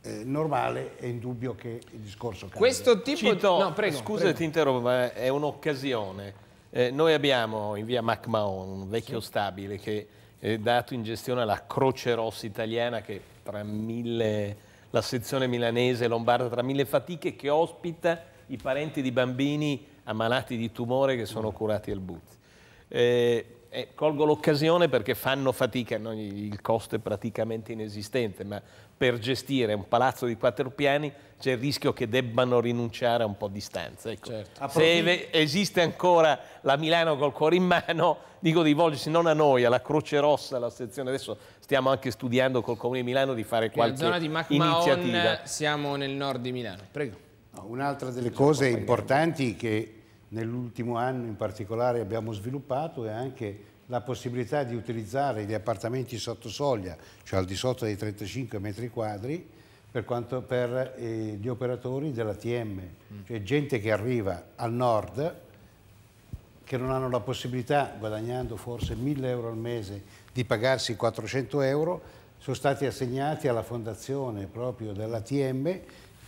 eh, normale è indubbio che il discorso cambia. Questo tipo Cito, No, prego, scusa prego. ti interrompo, ma è un'occasione. Eh, noi abbiamo in via MacMahon un vecchio sì. stabile che è dato in gestione alla Croce Rossa italiana che tra mille, la sezione milanese e lombarda, tra mille fatiche che ospita i parenti di bambini malati di tumore che sono curati al Buzzi. Eh, eh, colgo l'occasione perché fanno fatica, no? il costo è praticamente inesistente, ma per gestire un palazzo di quattro piani c'è il rischio che debbano rinunciare a un po' di stanza. Ecco. Certo. Se esiste ancora la Milano col cuore in mano, dico di volgersi non a noi, alla Croce Rossa, alla sezione. Adesso stiamo anche studiando col Comune di Milano di fare qualche iniziativa. Nella zona di Macmaon iniziativa. siamo nel nord di Milano. Prego. No, Un'altra delle cose importanti che nell'ultimo anno in particolare abbiamo sviluppato è anche la possibilità di utilizzare gli appartamenti sotto soglia, cioè al di sotto dei 35 metri quadri, per, quanto, per eh, gli operatori dell'ATM, mm. cioè gente che arriva al nord che non hanno la possibilità, guadagnando forse 1000 euro al mese, di pagarsi 400 euro, sono stati assegnati alla fondazione proprio dell'ATM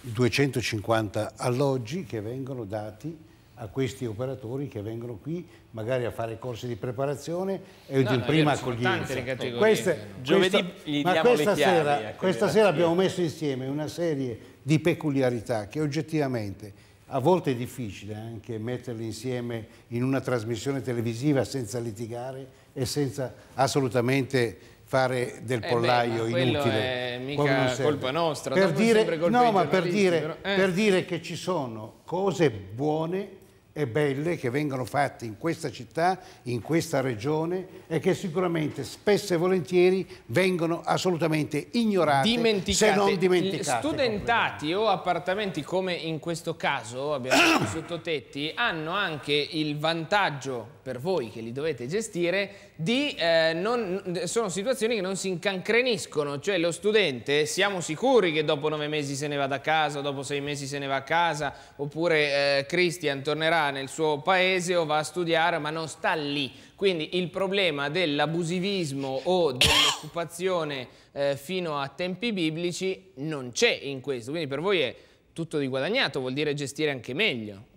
250 alloggi che vengono dati a questi operatori che vengono qui magari a fare corsi di preparazione e no, di no, prima accoglienza. Questa, questa, ma questa sera, questa sera abbiamo messo insieme una serie di peculiarità che oggettivamente a volte è difficile anche metterle insieme in una trasmissione televisiva senza litigare e senza assolutamente fare del pollaio eh beh, inutile. È mica colpa nostra, per dire, colpa no, ma per dire, eh. per dire che ci sono cose buone e belle che vengono fatte in questa città, in questa regione e che sicuramente spesso e volentieri vengono assolutamente ignorate dimenticate. se non dimenticate. Studentati o appartamenti come in questo caso abbiamo sottotetti hanno anche il vantaggio per voi che li dovete gestire, di, eh, non, sono situazioni che non si incancreniscono, cioè lo studente siamo sicuri che dopo nove mesi se ne va da casa, dopo sei mesi se ne va a casa, oppure eh, Christian tornerà nel suo paese o va a studiare ma non sta lì. Quindi il problema dell'abusivismo o dell'occupazione eh, fino a tempi biblici non c'è in questo, quindi per voi è tutto di guadagnato, vuol dire gestire anche meglio.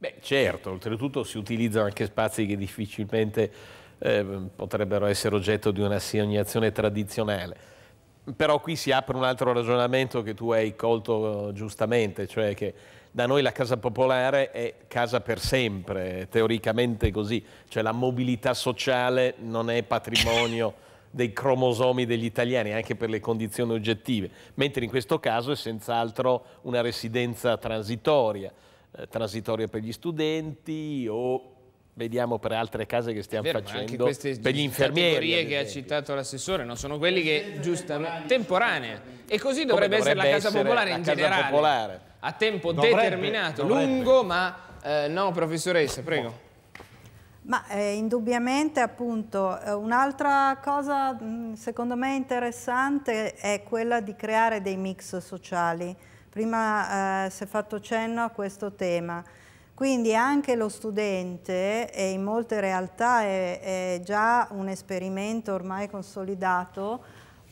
Beh, certo, oltretutto si utilizzano anche spazi che difficilmente eh, potrebbero essere oggetto di un'assegnazione tradizionale. Però qui si apre un altro ragionamento che tu hai colto eh, giustamente, cioè che da noi la casa popolare è casa per sempre, teoricamente così, cioè la mobilità sociale non è patrimonio dei cromosomi degli italiani, anche per le condizioni oggettive, mentre in questo caso è senz'altro una residenza transitoria eh, transitoria per gli studenti o vediamo per altre case che stiamo vero, facendo per gli infermieri le che ha citato l'assessore non sono quelli che giustamente temporanee e così dovrebbe, dovrebbe essere la casa popolare la in casa popolare. a tempo dovrebbe, determinato dovrebbe. lungo ma eh, no professoressa prego ma eh, indubbiamente appunto eh, un'altra cosa mh, secondo me interessante è quella di creare dei mix sociali Prima eh, si è fatto cenno a questo tema. Quindi anche lo studente, e in molte realtà è, è già un esperimento ormai consolidato,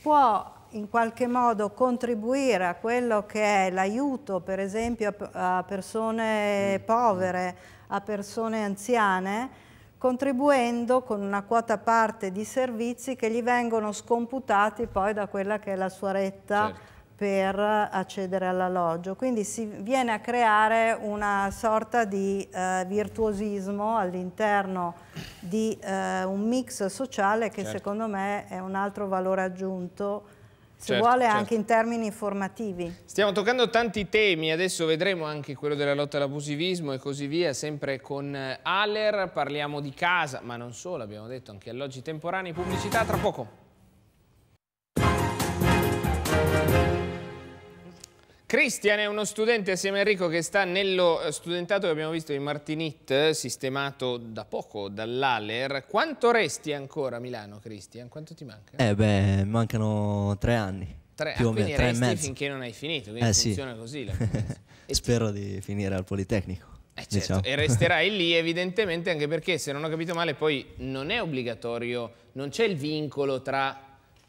può in qualche modo contribuire a quello che è l'aiuto per esempio a persone mm. povere, a persone anziane, contribuendo con una quota parte di servizi che gli vengono scomputati poi da quella che è la sua retta certo per accedere all'alloggio. Quindi si viene a creare una sorta di eh, virtuosismo all'interno di eh, un mix sociale che certo. secondo me è un altro valore aggiunto se certo, vuole certo. anche in termini informativi. Stiamo toccando tanti temi, adesso vedremo anche quello della lotta all'abusivismo e così via, sempre con eh, Aller parliamo di casa, ma non solo, abbiamo detto anche alloggi temporanei, pubblicità tra poco. Cristian è uno studente assieme a Enrico che sta nello eh, studentato che abbiamo visto di Martinit, eh, sistemato da poco dall'Aler. Quanto resti ancora a Milano, Cristian? Quanto ti manca? Eh beh, mancano tre anni. Tre, più ah, o meno, tre e mezzo. finché non hai finito, quindi eh, funziona sì. così. Spero ti... di finire al Politecnico. Eh certo, diciamo. e resterai lì evidentemente anche perché, se non ho capito male, poi non è obbligatorio, non c'è il vincolo tra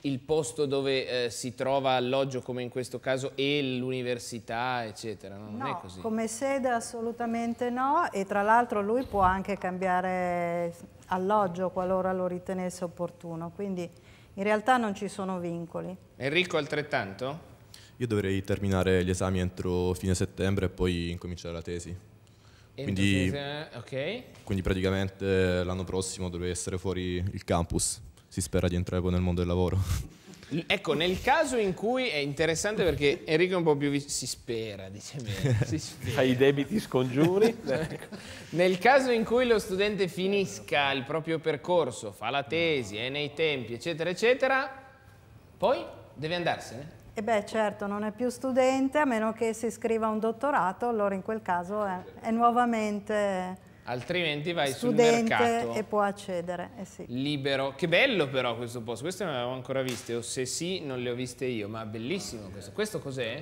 il posto dove eh, si trova alloggio, come in questo caso, e l'università, eccetera. No, non no, è così. No, Come sede assolutamente no, e tra l'altro lui può anche cambiare alloggio qualora lo ritenesse opportuno, quindi in realtà non ci sono vincoli. Enrico altrettanto? Io dovrei terminare gli esami entro fine settembre e poi incominciare la tesi. Quindi, okay. quindi, praticamente l'anno prossimo dovrei essere fuori il campus si spera di entrare poi nel mondo del lavoro. Ecco, nel caso in cui è interessante perché Enrico è un po' più vicino, si spera, dice bene, si spera. Hai i debiti scongiuri. ecco. Nel caso in cui lo studente finisca il proprio percorso, fa la tesi, è nei tempi, eccetera, eccetera, poi deve andarsene. E eh beh, certo, non è più studente, a meno che si iscriva a un dottorato, allora in quel caso è, è nuovamente altrimenti vai Studente sul mercato e può accedere eh sì. libero che bello però questo posto queste non le avevo ancora viste o se sì non le ho viste io ma bellissimo questo questo cos'è?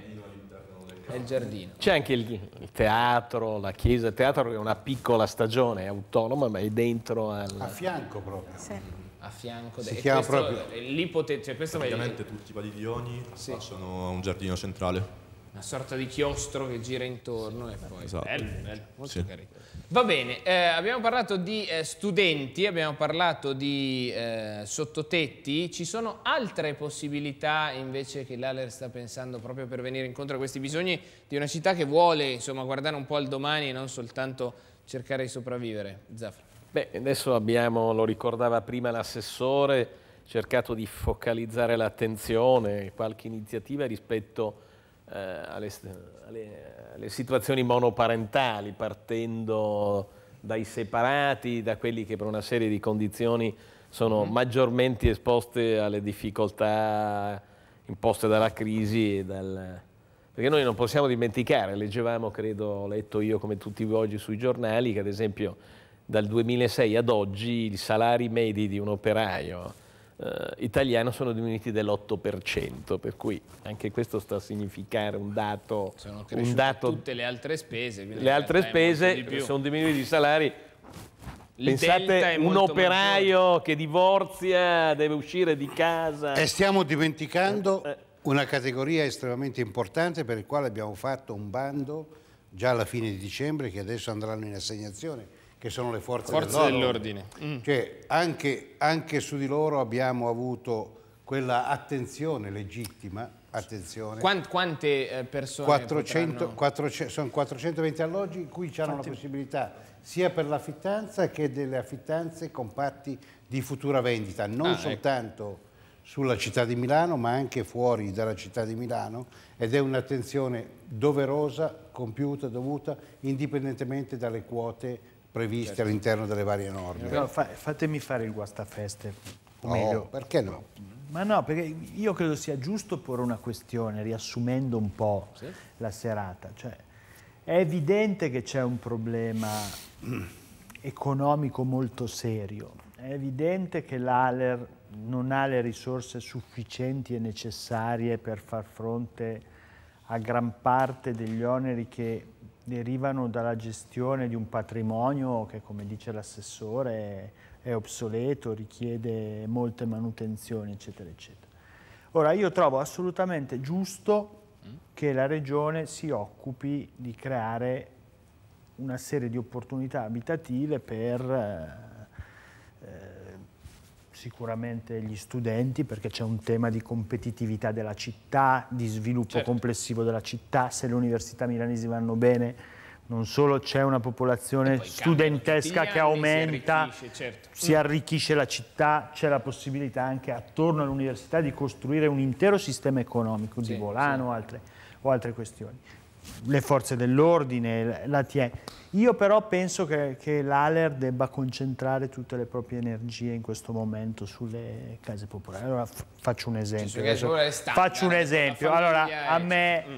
è il giardino c'è anche il, il, teatro la chiesa il teatro è una piccola stagione è autonoma ma è dentro al... a fianco proprio sì. A fianco si chiama questo, proprio lì potete cioè questo praticamente vai... tutti i padiglioni sì. sono un giardino centrale una sorta di chiostro che gira intorno sì. e poi esatto. bello, bello molto sì. carino Va bene, eh, abbiamo parlato di eh, studenti, abbiamo parlato di eh, sottotetti, ci sono altre possibilità invece che l'Aler sta pensando proprio per venire incontro a questi bisogni di una città che vuole insomma, guardare un po' al domani e non soltanto cercare di sopravvivere? Zafra. Beh, adesso abbiamo, lo ricordava prima l'assessore, cercato di focalizzare l'attenzione, qualche iniziativa rispetto eh, alle, alle le situazioni monoparentali, partendo dai separati, da quelli che per una serie di condizioni sono mhm. maggiormente esposte alle difficoltà imposte dalla crisi e dal... Perché noi non possiamo dimenticare, leggevamo, credo, ho letto io come tutti voi oggi sui giornali, che ad esempio dal 2006 ad oggi i salari medi di un operaio eh, italiano sono diminuiti dell'8%, per cui anche questo sta a significare un dato... Sono un dato, tutte le altre spese. Le altre spese di sono diminuiti i salari. Il Pensate un operaio maggiore. che divorzia, deve uscire di casa. E stiamo dimenticando eh, eh. una categoria estremamente importante per la quale abbiamo fatto un bando già alla fine di dicembre che adesso andranno in assegnazione che sono le forze, forze dell'ordine. Dell mm. Cioè, anche, anche su di loro abbiamo avuto quella attenzione legittima attenzione. quante eh, persone? 400, potranno... 400, sono 420 alloggi in cui c'hanno Quanti... la possibilità sia per l'affittanza che delle affittanze con patti di futura vendita, non ah, ecco. soltanto ecco. sulla città di Milano ma anche fuori dalla città di Milano ed è un'attenzione doverosa, compiuta, dovuta, indipendentemente dalle quote previsti certo. all'interno delle varie norme. Però fa, fatemi fare il guastafeste, o no, oh, meglio... perché no? Ma no, perché io credo sia giusto porre una questione, riassumendo un po' sì. la serata. Cioè, è evidente che c'è un problema economico molto serio. È evidente che l'Aler non ha le risorse sufficienti e necessarie per far fronte a gran parte degli oneri che derivano dalla gestione di un patrimonio che, come dice l'assessore, è obsoleto, richiede molte manutenzioni, eccetera, eccetera. Ora, io trovo assolutamente giusto mm? che la Regione si occupi di creare una serie di opportunità abitative per eh, sicuramente gli studenti perché c'è un tema di competitività della città, di sviluppo certo. complessivo della città, se le università milanesi vanno bene non solo c'è una popolazione studentesca che aumenta, si arricchisce, certo. si arricchisce la città, c'è la possibilità anche attorno all'università di costruire un intero sistema economico, sì, di volano sì. altre, o altre questioni le forze dell'ordine, la TI. Io però penso che, che l'Aler debba concentrare tutte le proprie energie in questo momento sulle case popolari. Allora faccio un esempio. Adesso, faccio un eh, esempio. Allora, a me... Mm.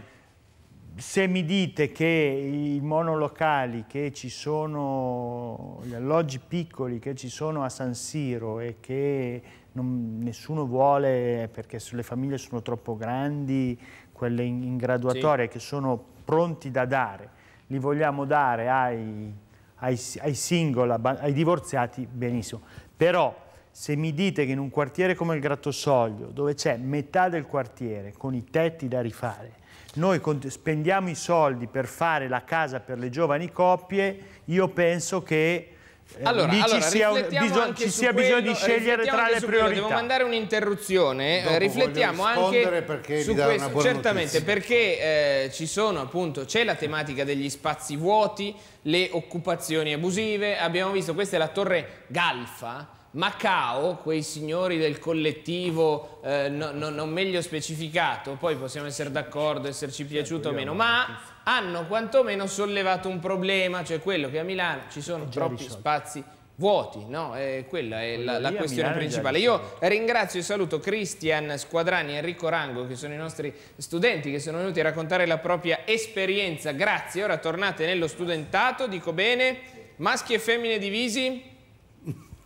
se mi dite che i monolocali, che ci sono gli alloggi piccoli che ci sono a San Siro e che non, nessuno vuole perché le famiglie sono troppo grandi, quelle in, in graduatoria sì. che sono pronti da dare, li vogliamo dare ai, ai, ai single, ai divorziati, benissimo. Però se mi dite che in un quartiere come il Grattosoglio, dove c'è metà del quartiere con i tetti da rifare, noi spendiamo i soldi per fare la casa per le giovani coppie, io penso che eh, allora, Lì allora, ci sia, bisog ci sia quello, bisogno di scegliere tra le priorità. Quello. Devo mandare un'interruzione. Eh, riflettiamo anche perché su questo. Certamente, notizia. perché eh, ci sono appunto, c'è la tematica degli spazi vuoti, le occupazioni abusive. Abbiamo visto, questa è la torre Galfa Macao, quei signori del collettivo eh, no, no, non meglio specificato, poi possiamo essere d'accordo, esserci piaciuto o meno, ma hanno quantomeno sollevato un problema, cioè quello che a Milano ci sono troppi risolto. spazi vuoti, no? Eh, quella è la, la questione principale. Io ringrazio e saluto Cristian Squadrani e Enrico Rango, che sono i nostri studenti che sono venuti a raccontare la propria esperienza. Grazie, ora tornate nello studentato, dico bene, maschi e femmine divisi?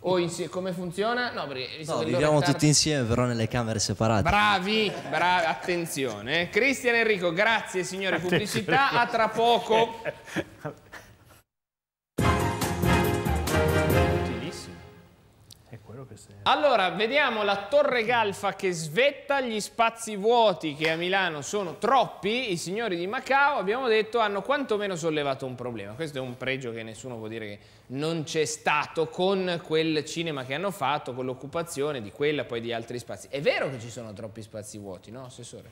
O insieme, come funziona? No, perché no, viviamo tardi... tutti insieme, però nelle camere separate. Bravi, bravi, attenzione. Cristian Enrico, grazie signore pubblicità, a tra poco. Allora, vediamo la Torre Galfa che svetta gli spazi vuoti che a Milano sono troppi. I signori di Macao, abbiamo detto, hanno quantomeno sollevato un problema. Questo è un pregio che nessuno può dire che non c'è stato con quel cinema che hanno fatto, con l'occupazione di quella, poi di altri spazi. È vero che ci sono troppi spazi vuoti, no, Assessore?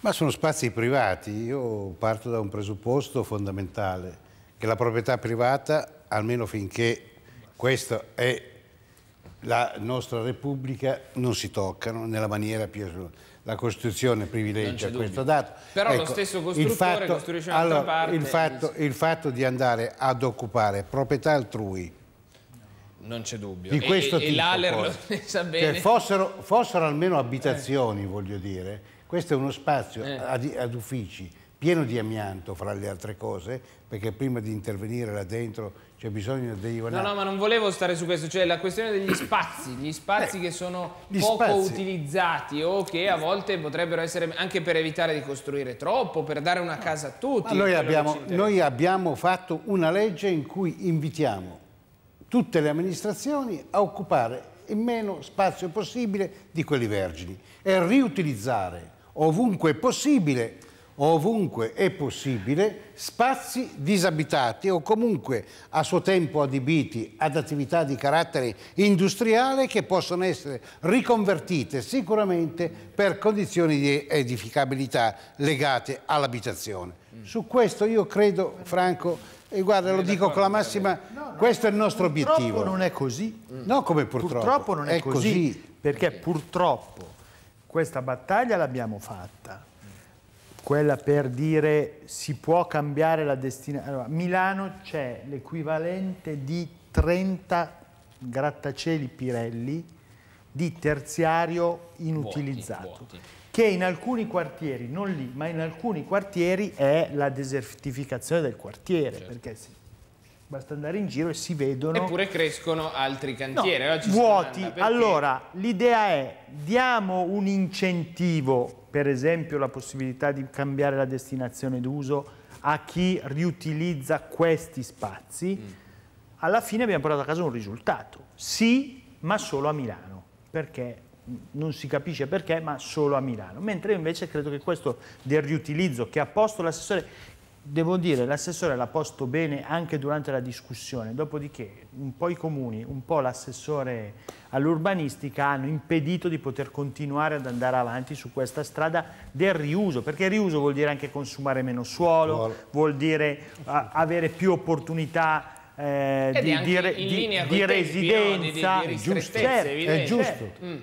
Ma sono spazi privati. Io parto da un presupposto fondamentale, che la proprietà privata, almeno finché questo è la nostra Repubblica non si toccano nella maniera più assoluta. La Costituzione privilegia questo dato. Però ecco, lo stesso costruttore fatto, costruisce un'altra allora, parte. Il fatto, il fatto di andare ad occupare proprietà altrui non c'è dubbio. Di questo e, tipo, e l'Aler lo sa cioè, bene. Che fossero, fossero almeno eh. abitazioni, eh. voglio dire. Questo è uno spazio eh. ad, ad, uffici pieno di amianto, fra le altre cose, perché prima di intervenire là dentro c'è bisogno degli No, no, ma non volevo stare su questo, cioè la questione degli spazi, gli spazi eh, che sono poco spazi. utilizzati o che a volte potrebbero essere anche per evitare di costruire troppo, per dare una casa a tutti. Noi abbiamo, noi abbiamo fatto una legge in cui invitiamo tutte le amministrazioni a occupare il meno spazio possibile di quelli vergini e a riutilizzare ovunque possibile ovunque è possibile, spazi disabitati o comunque a suo tempo adibiti ad attività di carattere industriale che possono essere riconvertite sicuramente per condizioni di edificabilità legate all'abitazione. Su questo io credo, Franco, e guarda, lo dico con la massima, no, questo è il nostro obiettivo. Purtroppo non è così. No, come purtroppo. Purtroppo non è, è così, così, perché purtroppo questa battaglia l'abbiamo fatta quella per dire si può cambiare la destinazione. Allora, Milano c'è l'equivalente di 30 grattacieli Pirelli di terziario inutilizzato. Buoti, buoti. Che in alcuni quartieri, non lì, ma in alcuni quartieri è la desertificazione del quartiere, certo. perché basta andare in giro e si vedono. Eppure crescono altri cantieri. No, vuoti. allora, l'idea è diamo un incentivo, per esempio la possibilità di cambiare la destinazione d'uso a chi riutilizza questi spazi. Mm. Alla fine abbiamo portato a casa un risultato. Sì, ma solo a Milano, perché non si capisce perché, ma solo a Milano. Mentre invece credo che questo del riutilizzo che ha posto l'assessore devo dire, l'assessore l'ha posto bene anche durante la discussione, dopodiché un po' i comuni, un po' l'assessore all'urbanistica hanno impedito di poter continuare ad andare avanti su questa strada del riuso, perché riuso vuol dire anche consumare meno suolo, Buono. vuol dire a, avere più opportunità eh, di, di, di, di residenza, tempi, no? di, di, di certo, è giusto. Mm.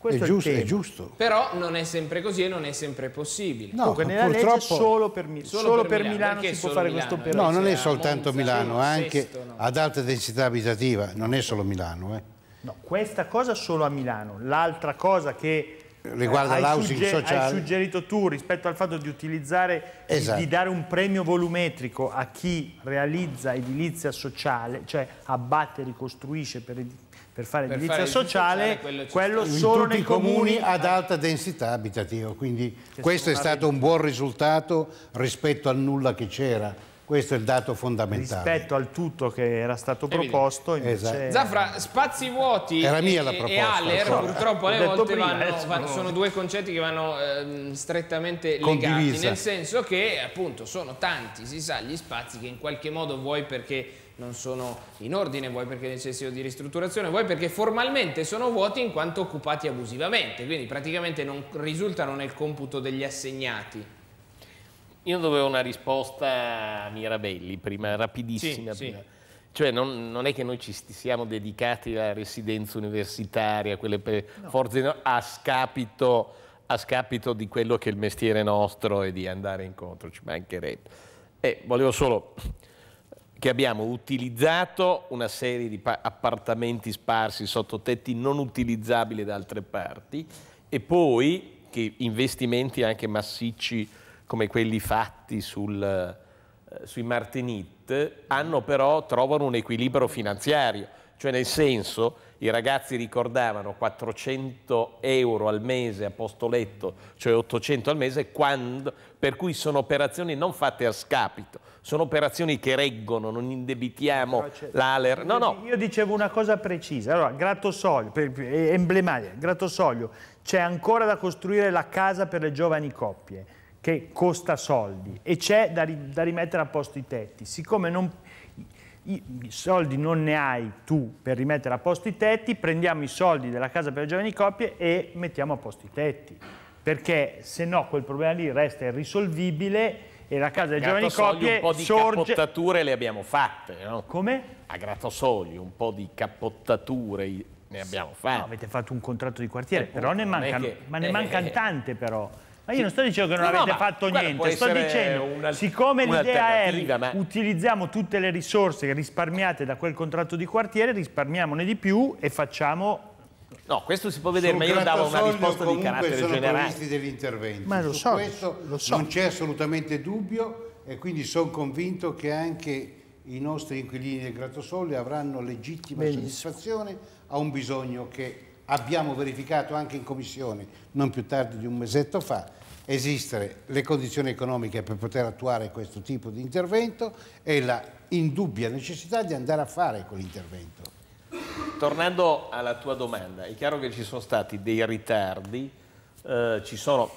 Questo è, giusto, è, è, giusto, Però non è sempre così e non è sempre possibile. No, Dunque, nella purtroppo... legge solo per, solo solo per, Milano, Milano si può fare Milano? questo operazione. Eh. No, non è cioè, soltanto Monza, Milano, anche Sesto, no. ad alta densità abitativa, non è solo Milano. Eh. No, questa cosa solo a Milano. L'altra cosa che eh, riguarda eh, l'housing sugger sociale. Hai suggerito tu rispetto al fatto di utilizzare, esatto. di, di esatto. dare un premio volumetrico a chi realizza edilizia sociale, cioè abbatte, ricostruisce per edilizia per fare per edilizia fare sociale, quello, quello cioè, solo nei comuni ad alta densità abitativa. Quindi questo è stato un buon risultato rispetto al nulla che c'era. Questo è il dato fondamentale. Rispetto al tutto che era stato proposto, invece... Esatto. Zafra, spazi vuoti era mia la proposta, e Aller, so. Cioè. purtroppo alle volte prima, vanno, eh, sono due concetti che vanno eh, strettamente Condivisa. legati, nel senso che appunto sono tanti, si sa, gli spazi che in qualche modo vuoi perché non sono in ordine, vuoi perché necessitano di ristrutturazione, vuoi perché formalmente sono vuoti in quanto occupati abusivamente, quindi praticamente non risultano nel computo degli assegnati. Io dovevo una risposta a Mirabelli prima, rapidissima. Sì, prima. Sì. Cioè non, non, è che noi ci siamo dedicati alla residenza universitaria, quelle per no. forze no, a scapito a scapito di quello che è il mestiere nostro e di andare incontro, ci mancherebbe. Eh, volevo solo che abbiamo utilizzato una serie di appartamenti sparsi sotto tetti non utilizzabili da altre parti e poi che investimenti anche massicci come quelli fatti sul, eh, sui Martinit hanno però, trovano un equilibrio finanziario, cioè nel senso i ragazzi ricordavano 400 euro al mese a posto letto, cioè 800 al mese, quando, per cui sono operazioni non fatte a scapito, sono operazioni che reggono, non indebitiamo no, certo. l'Aler. No, no. Io dicevo una cosa precisa, allora, Grattosoglio, eh, emblematica, Grattosoglio, c'è ancora da costruire la casa per le giovani coppie, che costa soldi, e c'è da, da rimettere a posto i tetti. Siccome non i, soldi non ne hai tu per rimettere a posto i tetti, prendiamo i soldi della casa per le giovani coppie e mettiamo a posto i tetti, perché se no quel problema lì resta irrisolvibile e la casa delle giovani coppie un po' di sorge... cappottature le abbiamo fatte, no? Come? A Grattosoli un po' di cappottature ne abbiamo fatte. No, avete fatto un contratto di quartiere, eh, però ne mancano, che... ma ne eh, mancano tante però. Ma io non sto dicendo che non no, avete fatto niente, sto dicendo, una, siccome l'idea è ma... utilizziamo tutte le risorse risparmiate da quel contratto di quartiere, risparmiamone di più e facciamo No, questo si può vedere, ma io davo una risposta di carattere sono generale. Sono degli interventi. Ma lo Su so, questo lo so. non c'è assolutamente dubbio e quindi sono convinto che anche i nostri inquilini del Grattosole avranno legittima Benissimo. soddisfazione a un bisogno che abbiamo verificato anche in commissione non più tardi di un mesetto fa esistere le condizioni economiche per poter attuare questo tipo di intervento e la indubbia necessità di andare a fare quell'intervento. Tornando alla tua domanda, è chiaro che ci sono stati dei ritardi, eh, ci sono,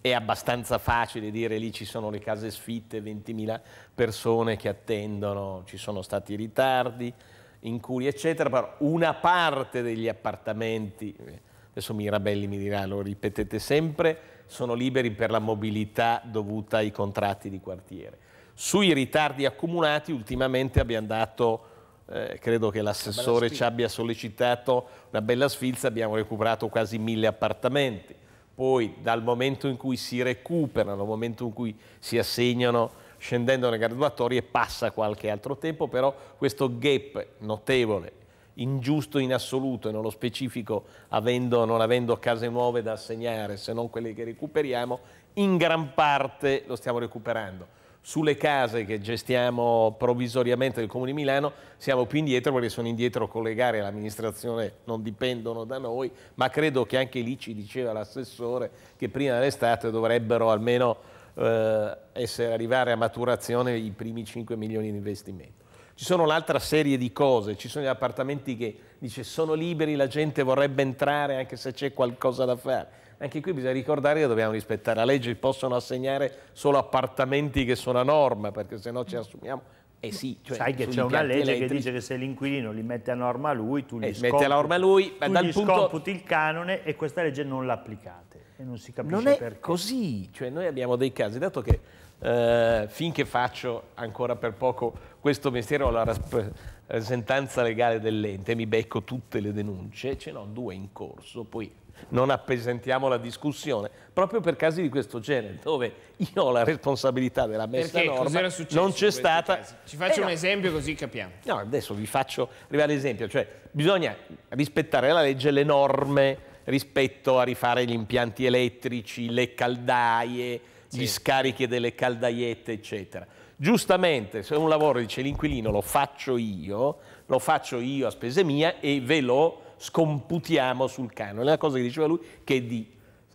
è abbastanza facile dire lì ci sono le case sfitte, 20.000 persone che attendono, ci sono stati ritardi, incuri eccetera, però una parte degli appartamenti, eh, adesso Mirabelli mi dirà lo ripetete sempre, sono liberi per la mobilità dovuta ai contratti di quartiere. Sui ritardi accumulati ultimamente abbiamo dato, eh, credo che l'assessore ci abbia sollecitato una bella sfilza, abbiamo recuperato quasi mille appartamenti. Poi dal momento in cui si recuperano, al momento in cui si assegnano scendendo le graduatorie passa qualche altro tempo, però questo gap notevole ingiusto in assoluto e nello specifico avendo, non avendo case nuove da assegnare se non quelle che recuperiamo, in gran parte lo stiamo recuperando. Sulle case che gestiamo provvisoriamente del Comune di Milano siamo più indietro perché sono indietro con le gare all'amministrazione, non dipendono da noi, ma credo che anche lì ci diceva l'assessore che prima dell'estate dovrebbero almeno eh, essere, arrivare a maturazione i primi 5 milioni di investimenti ci sono un'altra serie di cose, ci sono gli appartamenti che dice sono liberi, la gente vorrebbe entrare anche se c'è qualcosa da fare. Anche qui bisogna ricordare che dobbiamo rispettare la legge, possono assegnare solo appartamenti che sono a norma, perché se no ci mm. assumiamo eh sì, cioè sai che c'è una legge elettrici. che dice che se l'inquilino li mette a norma lui, tu li eh, scomputi, norma lui, tu gli punto... scomputi il canone e questa legge non l'applicate. e non si capisce non è così, cioè noi abbiamo dei casi, dato che eh, finché faccio ancora per poco questo mestiere ho la rappresentanza legale dell'ente, mi becco tutte le denunce, ce n'ho due in corso, poi non appesentiamo la discussione, proprio per casi di questo genere, dove io ho la responsabilità della messa Perché? norma, non c'è stata... Casi? Ci faccio eh un esempio così capiamo. No, adesso vi faccio arrivare l'esempio, cioè bisogna rispettare la legge, le norme rispetto a rifare gli impianti elettrici, le caldaie, sì. gli scarichi delle caldaiette, eccetera giustamente se un lavoro dice l'inquilino lo faccio io, lo faccio io a spese mia e ve lo scomputiamo sul canone. È una cosa che diceva lui che è di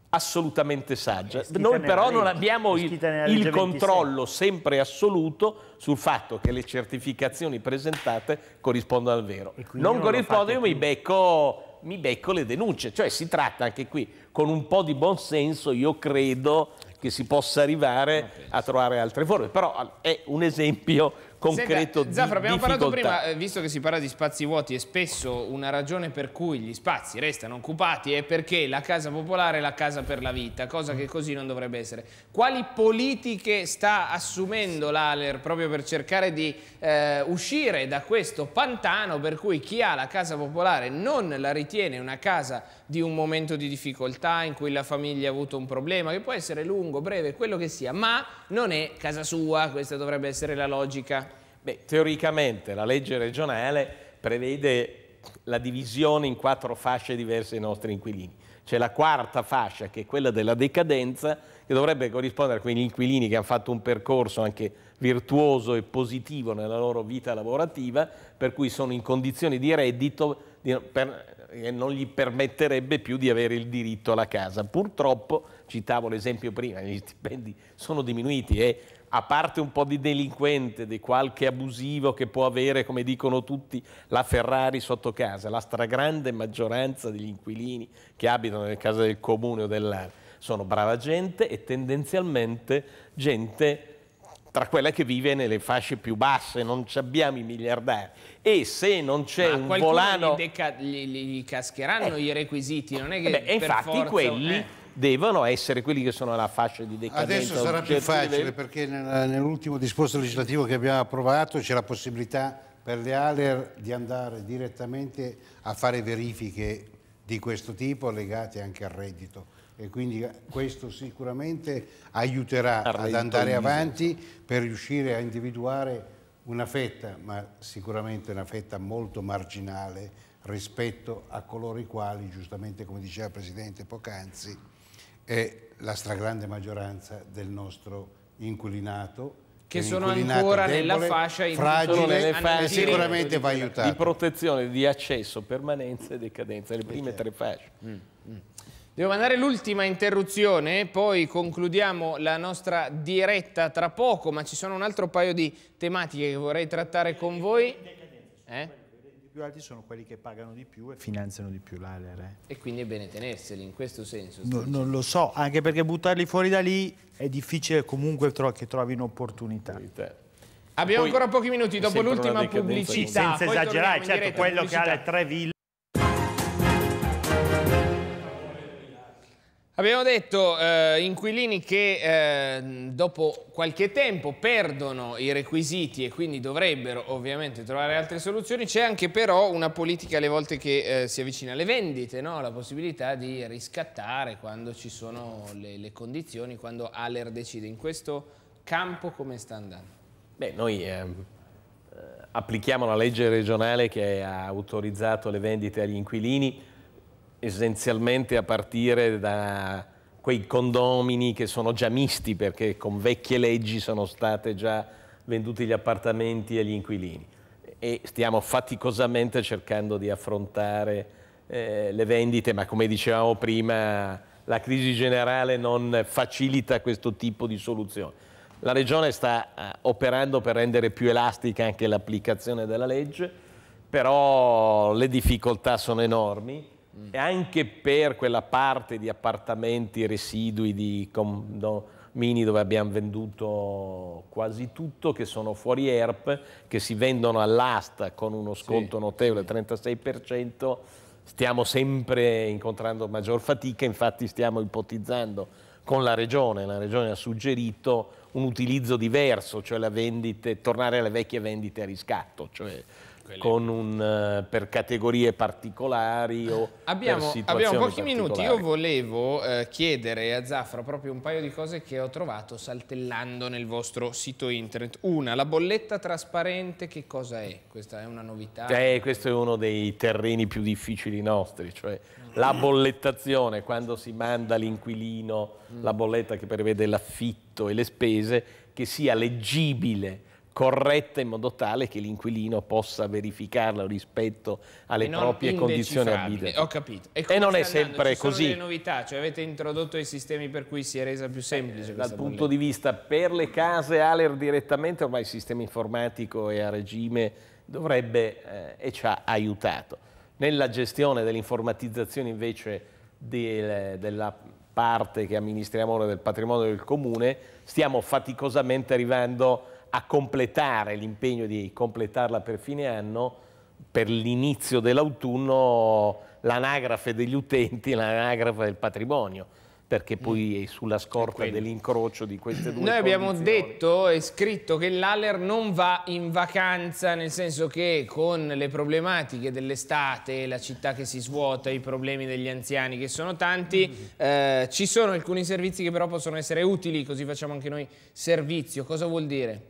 assolutamente saggia. Noi però non abbiamo il, il controllo sempre assoluto sul fatto che le certificazioni presentate corrispondano al vero. Non corrispondono, io mi becco, mi becco le denunce, cioè si tratta anche qui, con un po' di buon senso, io credo che si possa arrivare a trovare altre forme, però è un esempio concreto Senta, Zafra, abbiamo difficoltà. parlato prima, eh, visto che si parla di spazi vuoti e spesso una ragione per cui gli spazi restano occupati è perché la casa popolare è la casa per la vita, cosa che così non dovrebbe essere. Quali politiche sta assumendo l'Aler proprio per cercare di eh, uscire da questo pantano per cui chi ha la casa popolare non la ritiene una casa di un momento di difficoltà in cui la famiglia ha avuto un problema, che può essere lungo, breve, quello che sia, ma non è casa sua, questa dovrebbe essere la logica. Beh, teoricamente la legge regionale prevede la divisione in quattro fasce diverse dei nostri inquilini. C'è la quarta fascia, che è quella della decadenza, che dovrebbe corrispondere a quegli inquilini che hanno fatto un percorso anche virtuoso e positivo nella loro vita lavorativa, per cui sono in condizioni di reddito che non gli permetterebbe più di avere il diritto alla casa. Purtroppo, citavo l'esempio prima, gli stipendi sono diminuiti e a parte un po' di delinquente, di qualche abusivo che può avere, come dicono tutti, la Ferrari sotto casa, la stragrande maggioranza degli inquilini che abitano nelle case del comune o dell'area sono brava gente e tendenzialmente gente tra quella che vive nelle fasce più basse, non abbiamo i miliardari. E se non c'è un volano... Ma deca... gli, cascheranno eh. i requisiti, non è che... Beh, infatti forza... quelli... Eh devono essere quelli che sono alla fascia di decadenza. Adesso sarà più facile perché nell'ultimo disposto legislativo che abbiamo approvato c'è la possibilità per le ALER di andare direttamente a fare verifiche di questo tipo legate anche al reddito e quindi questo sicuramente aiuterà ad andare avanti per riuscire a individuare una fetta, ma sicuramente una fetta molto marginale rispetto a coloro i quali, giustamente come diceva il Presidente poc'anzi, è la stragrande maggioranza del nostro inquilinato che sono ancora debole, nella fascia in fragile e sicuramente va aiutato. Di protezione, di accesso, permanenza e decadenza, le prime certo. tre fasce. Mm, mm. Devo mandare l'ultima interruzione, poi concludiamo la nostra diretta tra poco, ma ci sono un altro paio di tematiche che vorrei trattare con voi. Eh? più alti sono quelli che pagano di più e finanziano di più l'ALER. E quindi è bene tenerseli in questo senso? No, non lo so, anche perché buttarli fuori da lì è difficile comunque tro che trovino opportunità. Abbiamo Poi, ancora pochi minuti dopo l'ultima pubblicità. Senza Poi esagerare, certo, quello che ha le tre ville. Abbiamo detto eh, inquilini che eh, dopo qualche tempo perdono i requisiti e quindi dovrebbero ovviamente trovare altre soluzioni, c'è anche però una politica alle volte che eh, si avvicina alle vendite, no? la possibilità di riscattare quando ci sono le, le condizioni, quando Aller decide. In questo campo come sta andando? Beh, noi ehm, eh, applichiamo la legge regionale che ha autorizzato le vendite agli inquilini, essenzialmente a partire da quei condomini che sono già misti perché con vecchie leggi sono state già venduti gli appartamenti agli inquilini e stiamo faticosamente cercando di affrontare eh, le vendite, ma come dicevamo prima la crisi generale non facilita questo tipo di soluzione. La Regione sta eh, operando per rendere più elastica anche l'applicazione della legge, però le difficoltà sono enormi e anche per quella parte di appartamenti residui di condomini dove abbiamo venduto quasi tutto, che sono fuori ERP, che si vendono all'asta con uno sconto sì. notevole, 36%, stiamo sempre incontrando maggior fatica, infatti stiamo ipotizzando con la regione, la regione ha suggerito un utilizzo diverso, cioè vendite, tornare alle vecchie vendite a riscatto, cioè con un, eh, per categorie particolari o abbiamo, abbiamo pochi minuti, io volevo eh, chiedere a Zafra proprio un paio di cose che ho trovato saltellando nel vostro sito internet. Una, la bolletta trasparente, che cosa è? Questa è una novità? Eh, questo è uno dei terreni più difficili nostri, cioè la bollettazione, quando si manda all'inquilino mm. la bolletta che prevede l'affitto e le spese, che sia leggibile corretta in modo tale che l'inquilino possa verificarla rispetto alle proprie condizioni abitative. Ho capito. E, e non è sempre Ci così. sono novità, cioè avete introdotto i sistemi per cui si è resa più semplice eh, Dal punto bolletta. di vista per le case Aler direttamente ormai il sistema informatico è a regime dovrebbe eh, e ci ha aiutato. Nella gestione dell'informatizzazione invece del, della parte che amministriamo ora del patrimonio del comune stiamo faticosamente arrivando a a completare l'impegno di completarla per fine anno, per l'inizio dell'autunno, l'anagrafe degli utenti, l'anagrafe del patrimonio perché mm. poi è sulla scorta dell'incrocio di queste due Noi abbiamo detto e scritto che l'Aller non va in vacanza, nel senso che con le problematiche dell'estate, la città che si svuota, i problemi degli anziani che sono tanti, mm -hmm. eh, ci sono alcuni servizi che però possono essere utili, così facciamo anche noi servizio. Cosa vuol dire?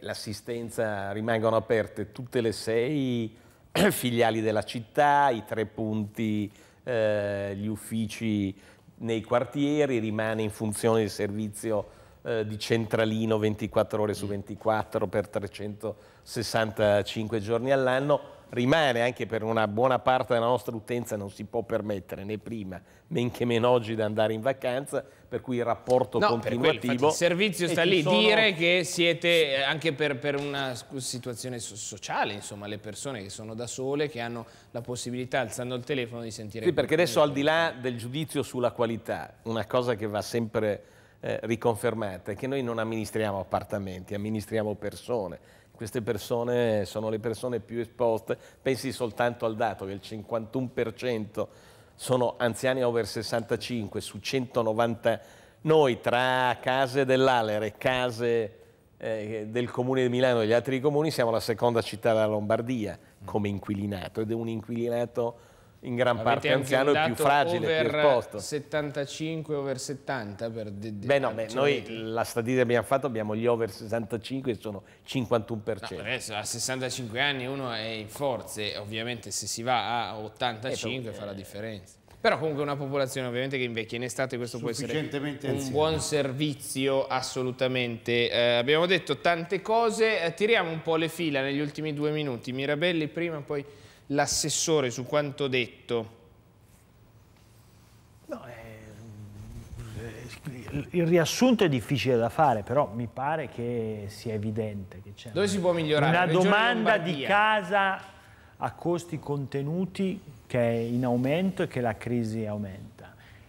L'assistenza rimangono aperte tutte le sei filiali della città, i tre punti, eh, gli uffici nei quartieri, rimane in funzione il servizio eh, di centralino 24 ore su 24 per 365 giorni all'anno, rimane anche per una buona parte della nostra utenza, non si può permettere né prima, men che meno oggi di andare in vacanza, per cui il rapporto no, continuativo. Quello, il servizio sta lì, sono... dire che siete eh, anche per, per una situazione sociale, insomma, le persone che sono da sole, che hanno la possibilità, alzando il telefono, di sentire... Sì, perché adesso al di là del giudizio sulla qualità, una cosa che va sempre eh, riconfermata è che noi non amministriamo appartamenti, amministriamo persone queste persone sono le persone più esposte, pensi soltanto al dato che il 51% sono anziani over 65 su 190 noi tra case e case eh, del comune di Milano e degli altri comuni siamo la seconda città della Lombardia come inquilinato ed è un inquilinato in gran Avete parte anziano e più fragile, over più esposto. 75 over 70 per de, Beh no, beh, noi la statistica che abbiamo fatto abbiamo gli over 65 che sono 51%. No, adesso a 65 anni uno è in forze, ovviamente se si va a 85 eh, fa la eh, differenza. Però comunque una popolazione ovviamente che invecchia in estate, questo può essere un anziano. buon servizio assolutamente. Eh, abbiamo detto tante cose, eh, tiriamo un po' le fila negli ultimi due minuti. Mirabelli prima, poi l'assessore su quanto detto? No, eh, il riassunto è difficile da fare, però mi pare che sia evidente che c'è Dove una, si può migliorare? una domanda Lombardia. di casa a costi contenuti che è in aumento e che la crisi aumenta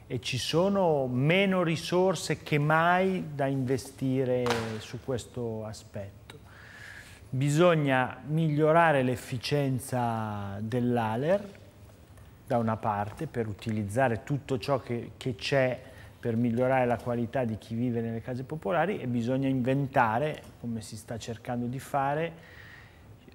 e ci sono meno risorse che mai da investire su questo aspetto bisogna migliorare l'efficienza dell'ALER da una parte per utilizzare tutto ciò che c'è per migliorare la qualità di chi vive nelle case popolari e bisogna inventare, come si sta cercando di fare,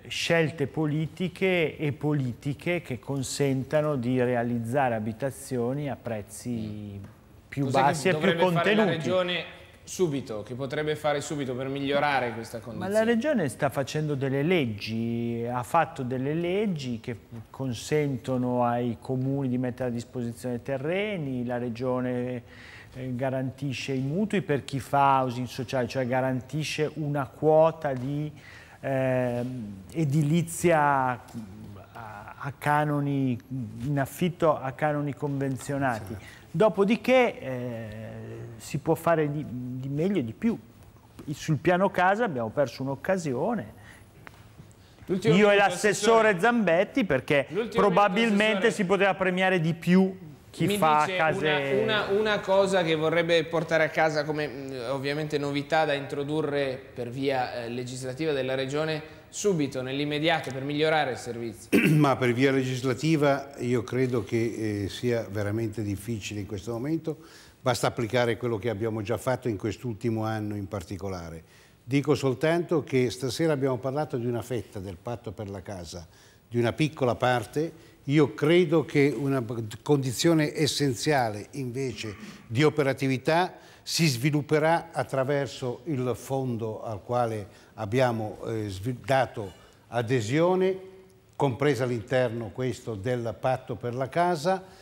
scelte politiche e politiche che consentano di realizzare abitazioni a prezzi mm. più bassi e più contenuti subito, che potrebbe fare subito per migliorare questa condizione? Ma la Regione sta facendo delle leggi, ha fatto delle leggi che consentono ai comuni di mettere a disposizione terreni, la Regione eh, garantisce i mutui per chi fa housing sociale, cioè garantisce una quota di eh, edilizia a canoni in affitto a canoni convenzionati. Sì. Dopodiché eh, si può fare di, di meglio e di più. Sul piano casa abbiamo perso un'occasione. Io e l'assessore Zambetti perché probabilmente si poteva premiare di più chi Mi fa case... Una, una, una, cosa che vorrebbe portare a casa come mm, ovviamente novità da introdurre per via eh, legislativa della Regione subito, nell'immediato, per migliorare il servizio? Ma per via legislativa io credo che eh, sia veramente difficile in questo momento, basta applicare quello che abbiamo già fatto in quest'ultimo anno in particolare. Dico soltanto che stasera abbiamo parlato di una fetta del patto per la casa, di una piccola parte, io credo che una condizione essenziale invece di operatività si svilupperà attraverso il fondo al quale abbiamo eh, dato adesione, compresa all'interno questo del patto per la casa,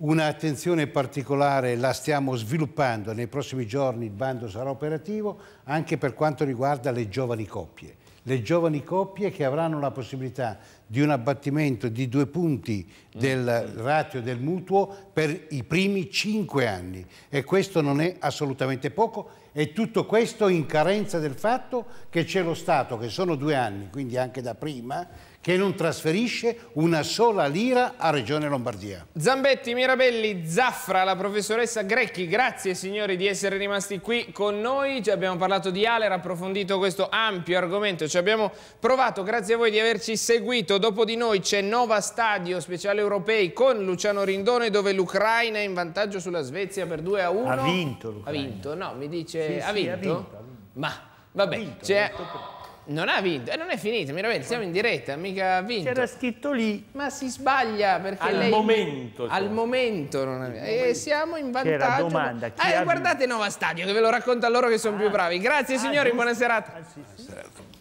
Un'attenzione particolare la stiamo sviluppando, nei prossimi giorni il bando sarà operativo anche per quanto riguarda le giovani coppie. Le giovani coppie che avranno la possibilità di un abbattimento di due punti del ratio del mutuo per i primi cinque anni e questo non è assolutamente poco e tutto questo in carenza del fatto che c'è lo Stato, che sono due anni, quindi anche da prima, che non trasferisce una sola lira a Regione Lombardia. Zambetti, Mirabelli, Zaffra, la professoressa Grecchi, grazie signori di essere rimasti qui con noi, ci abbiamo parlato di Aler, approfondito questo ampio argomento, ci abbiamo provato, grazie a voi di averci seguito, dopo di noi c'è Nova Stadio, speciale europei con Luciano Rindone dove l'Ucraina è in vantaggio sulla Svezia per 2 a 1. Ha vinto l'Ucraina. Ha vinto, no, mi dice sì, ha, Sì, vinto? Ha vinto. Ma vabbè, c'è... Non ha vinto, e eh, non è finita, Mirabelli, siamo in diretta, mica ha vinto. C'era scritto lì. Ma si sbaglia perché al lei... momento. Al cioè. momento non ha vinto. E siamo in vantaggio. C'era domanda. Chi eh, guardate Nova Stadio che ve lo racconta loro che sono ah. più bravi. Grazie ah, signori, buona serata. Ah, sì, sì. Buona serata.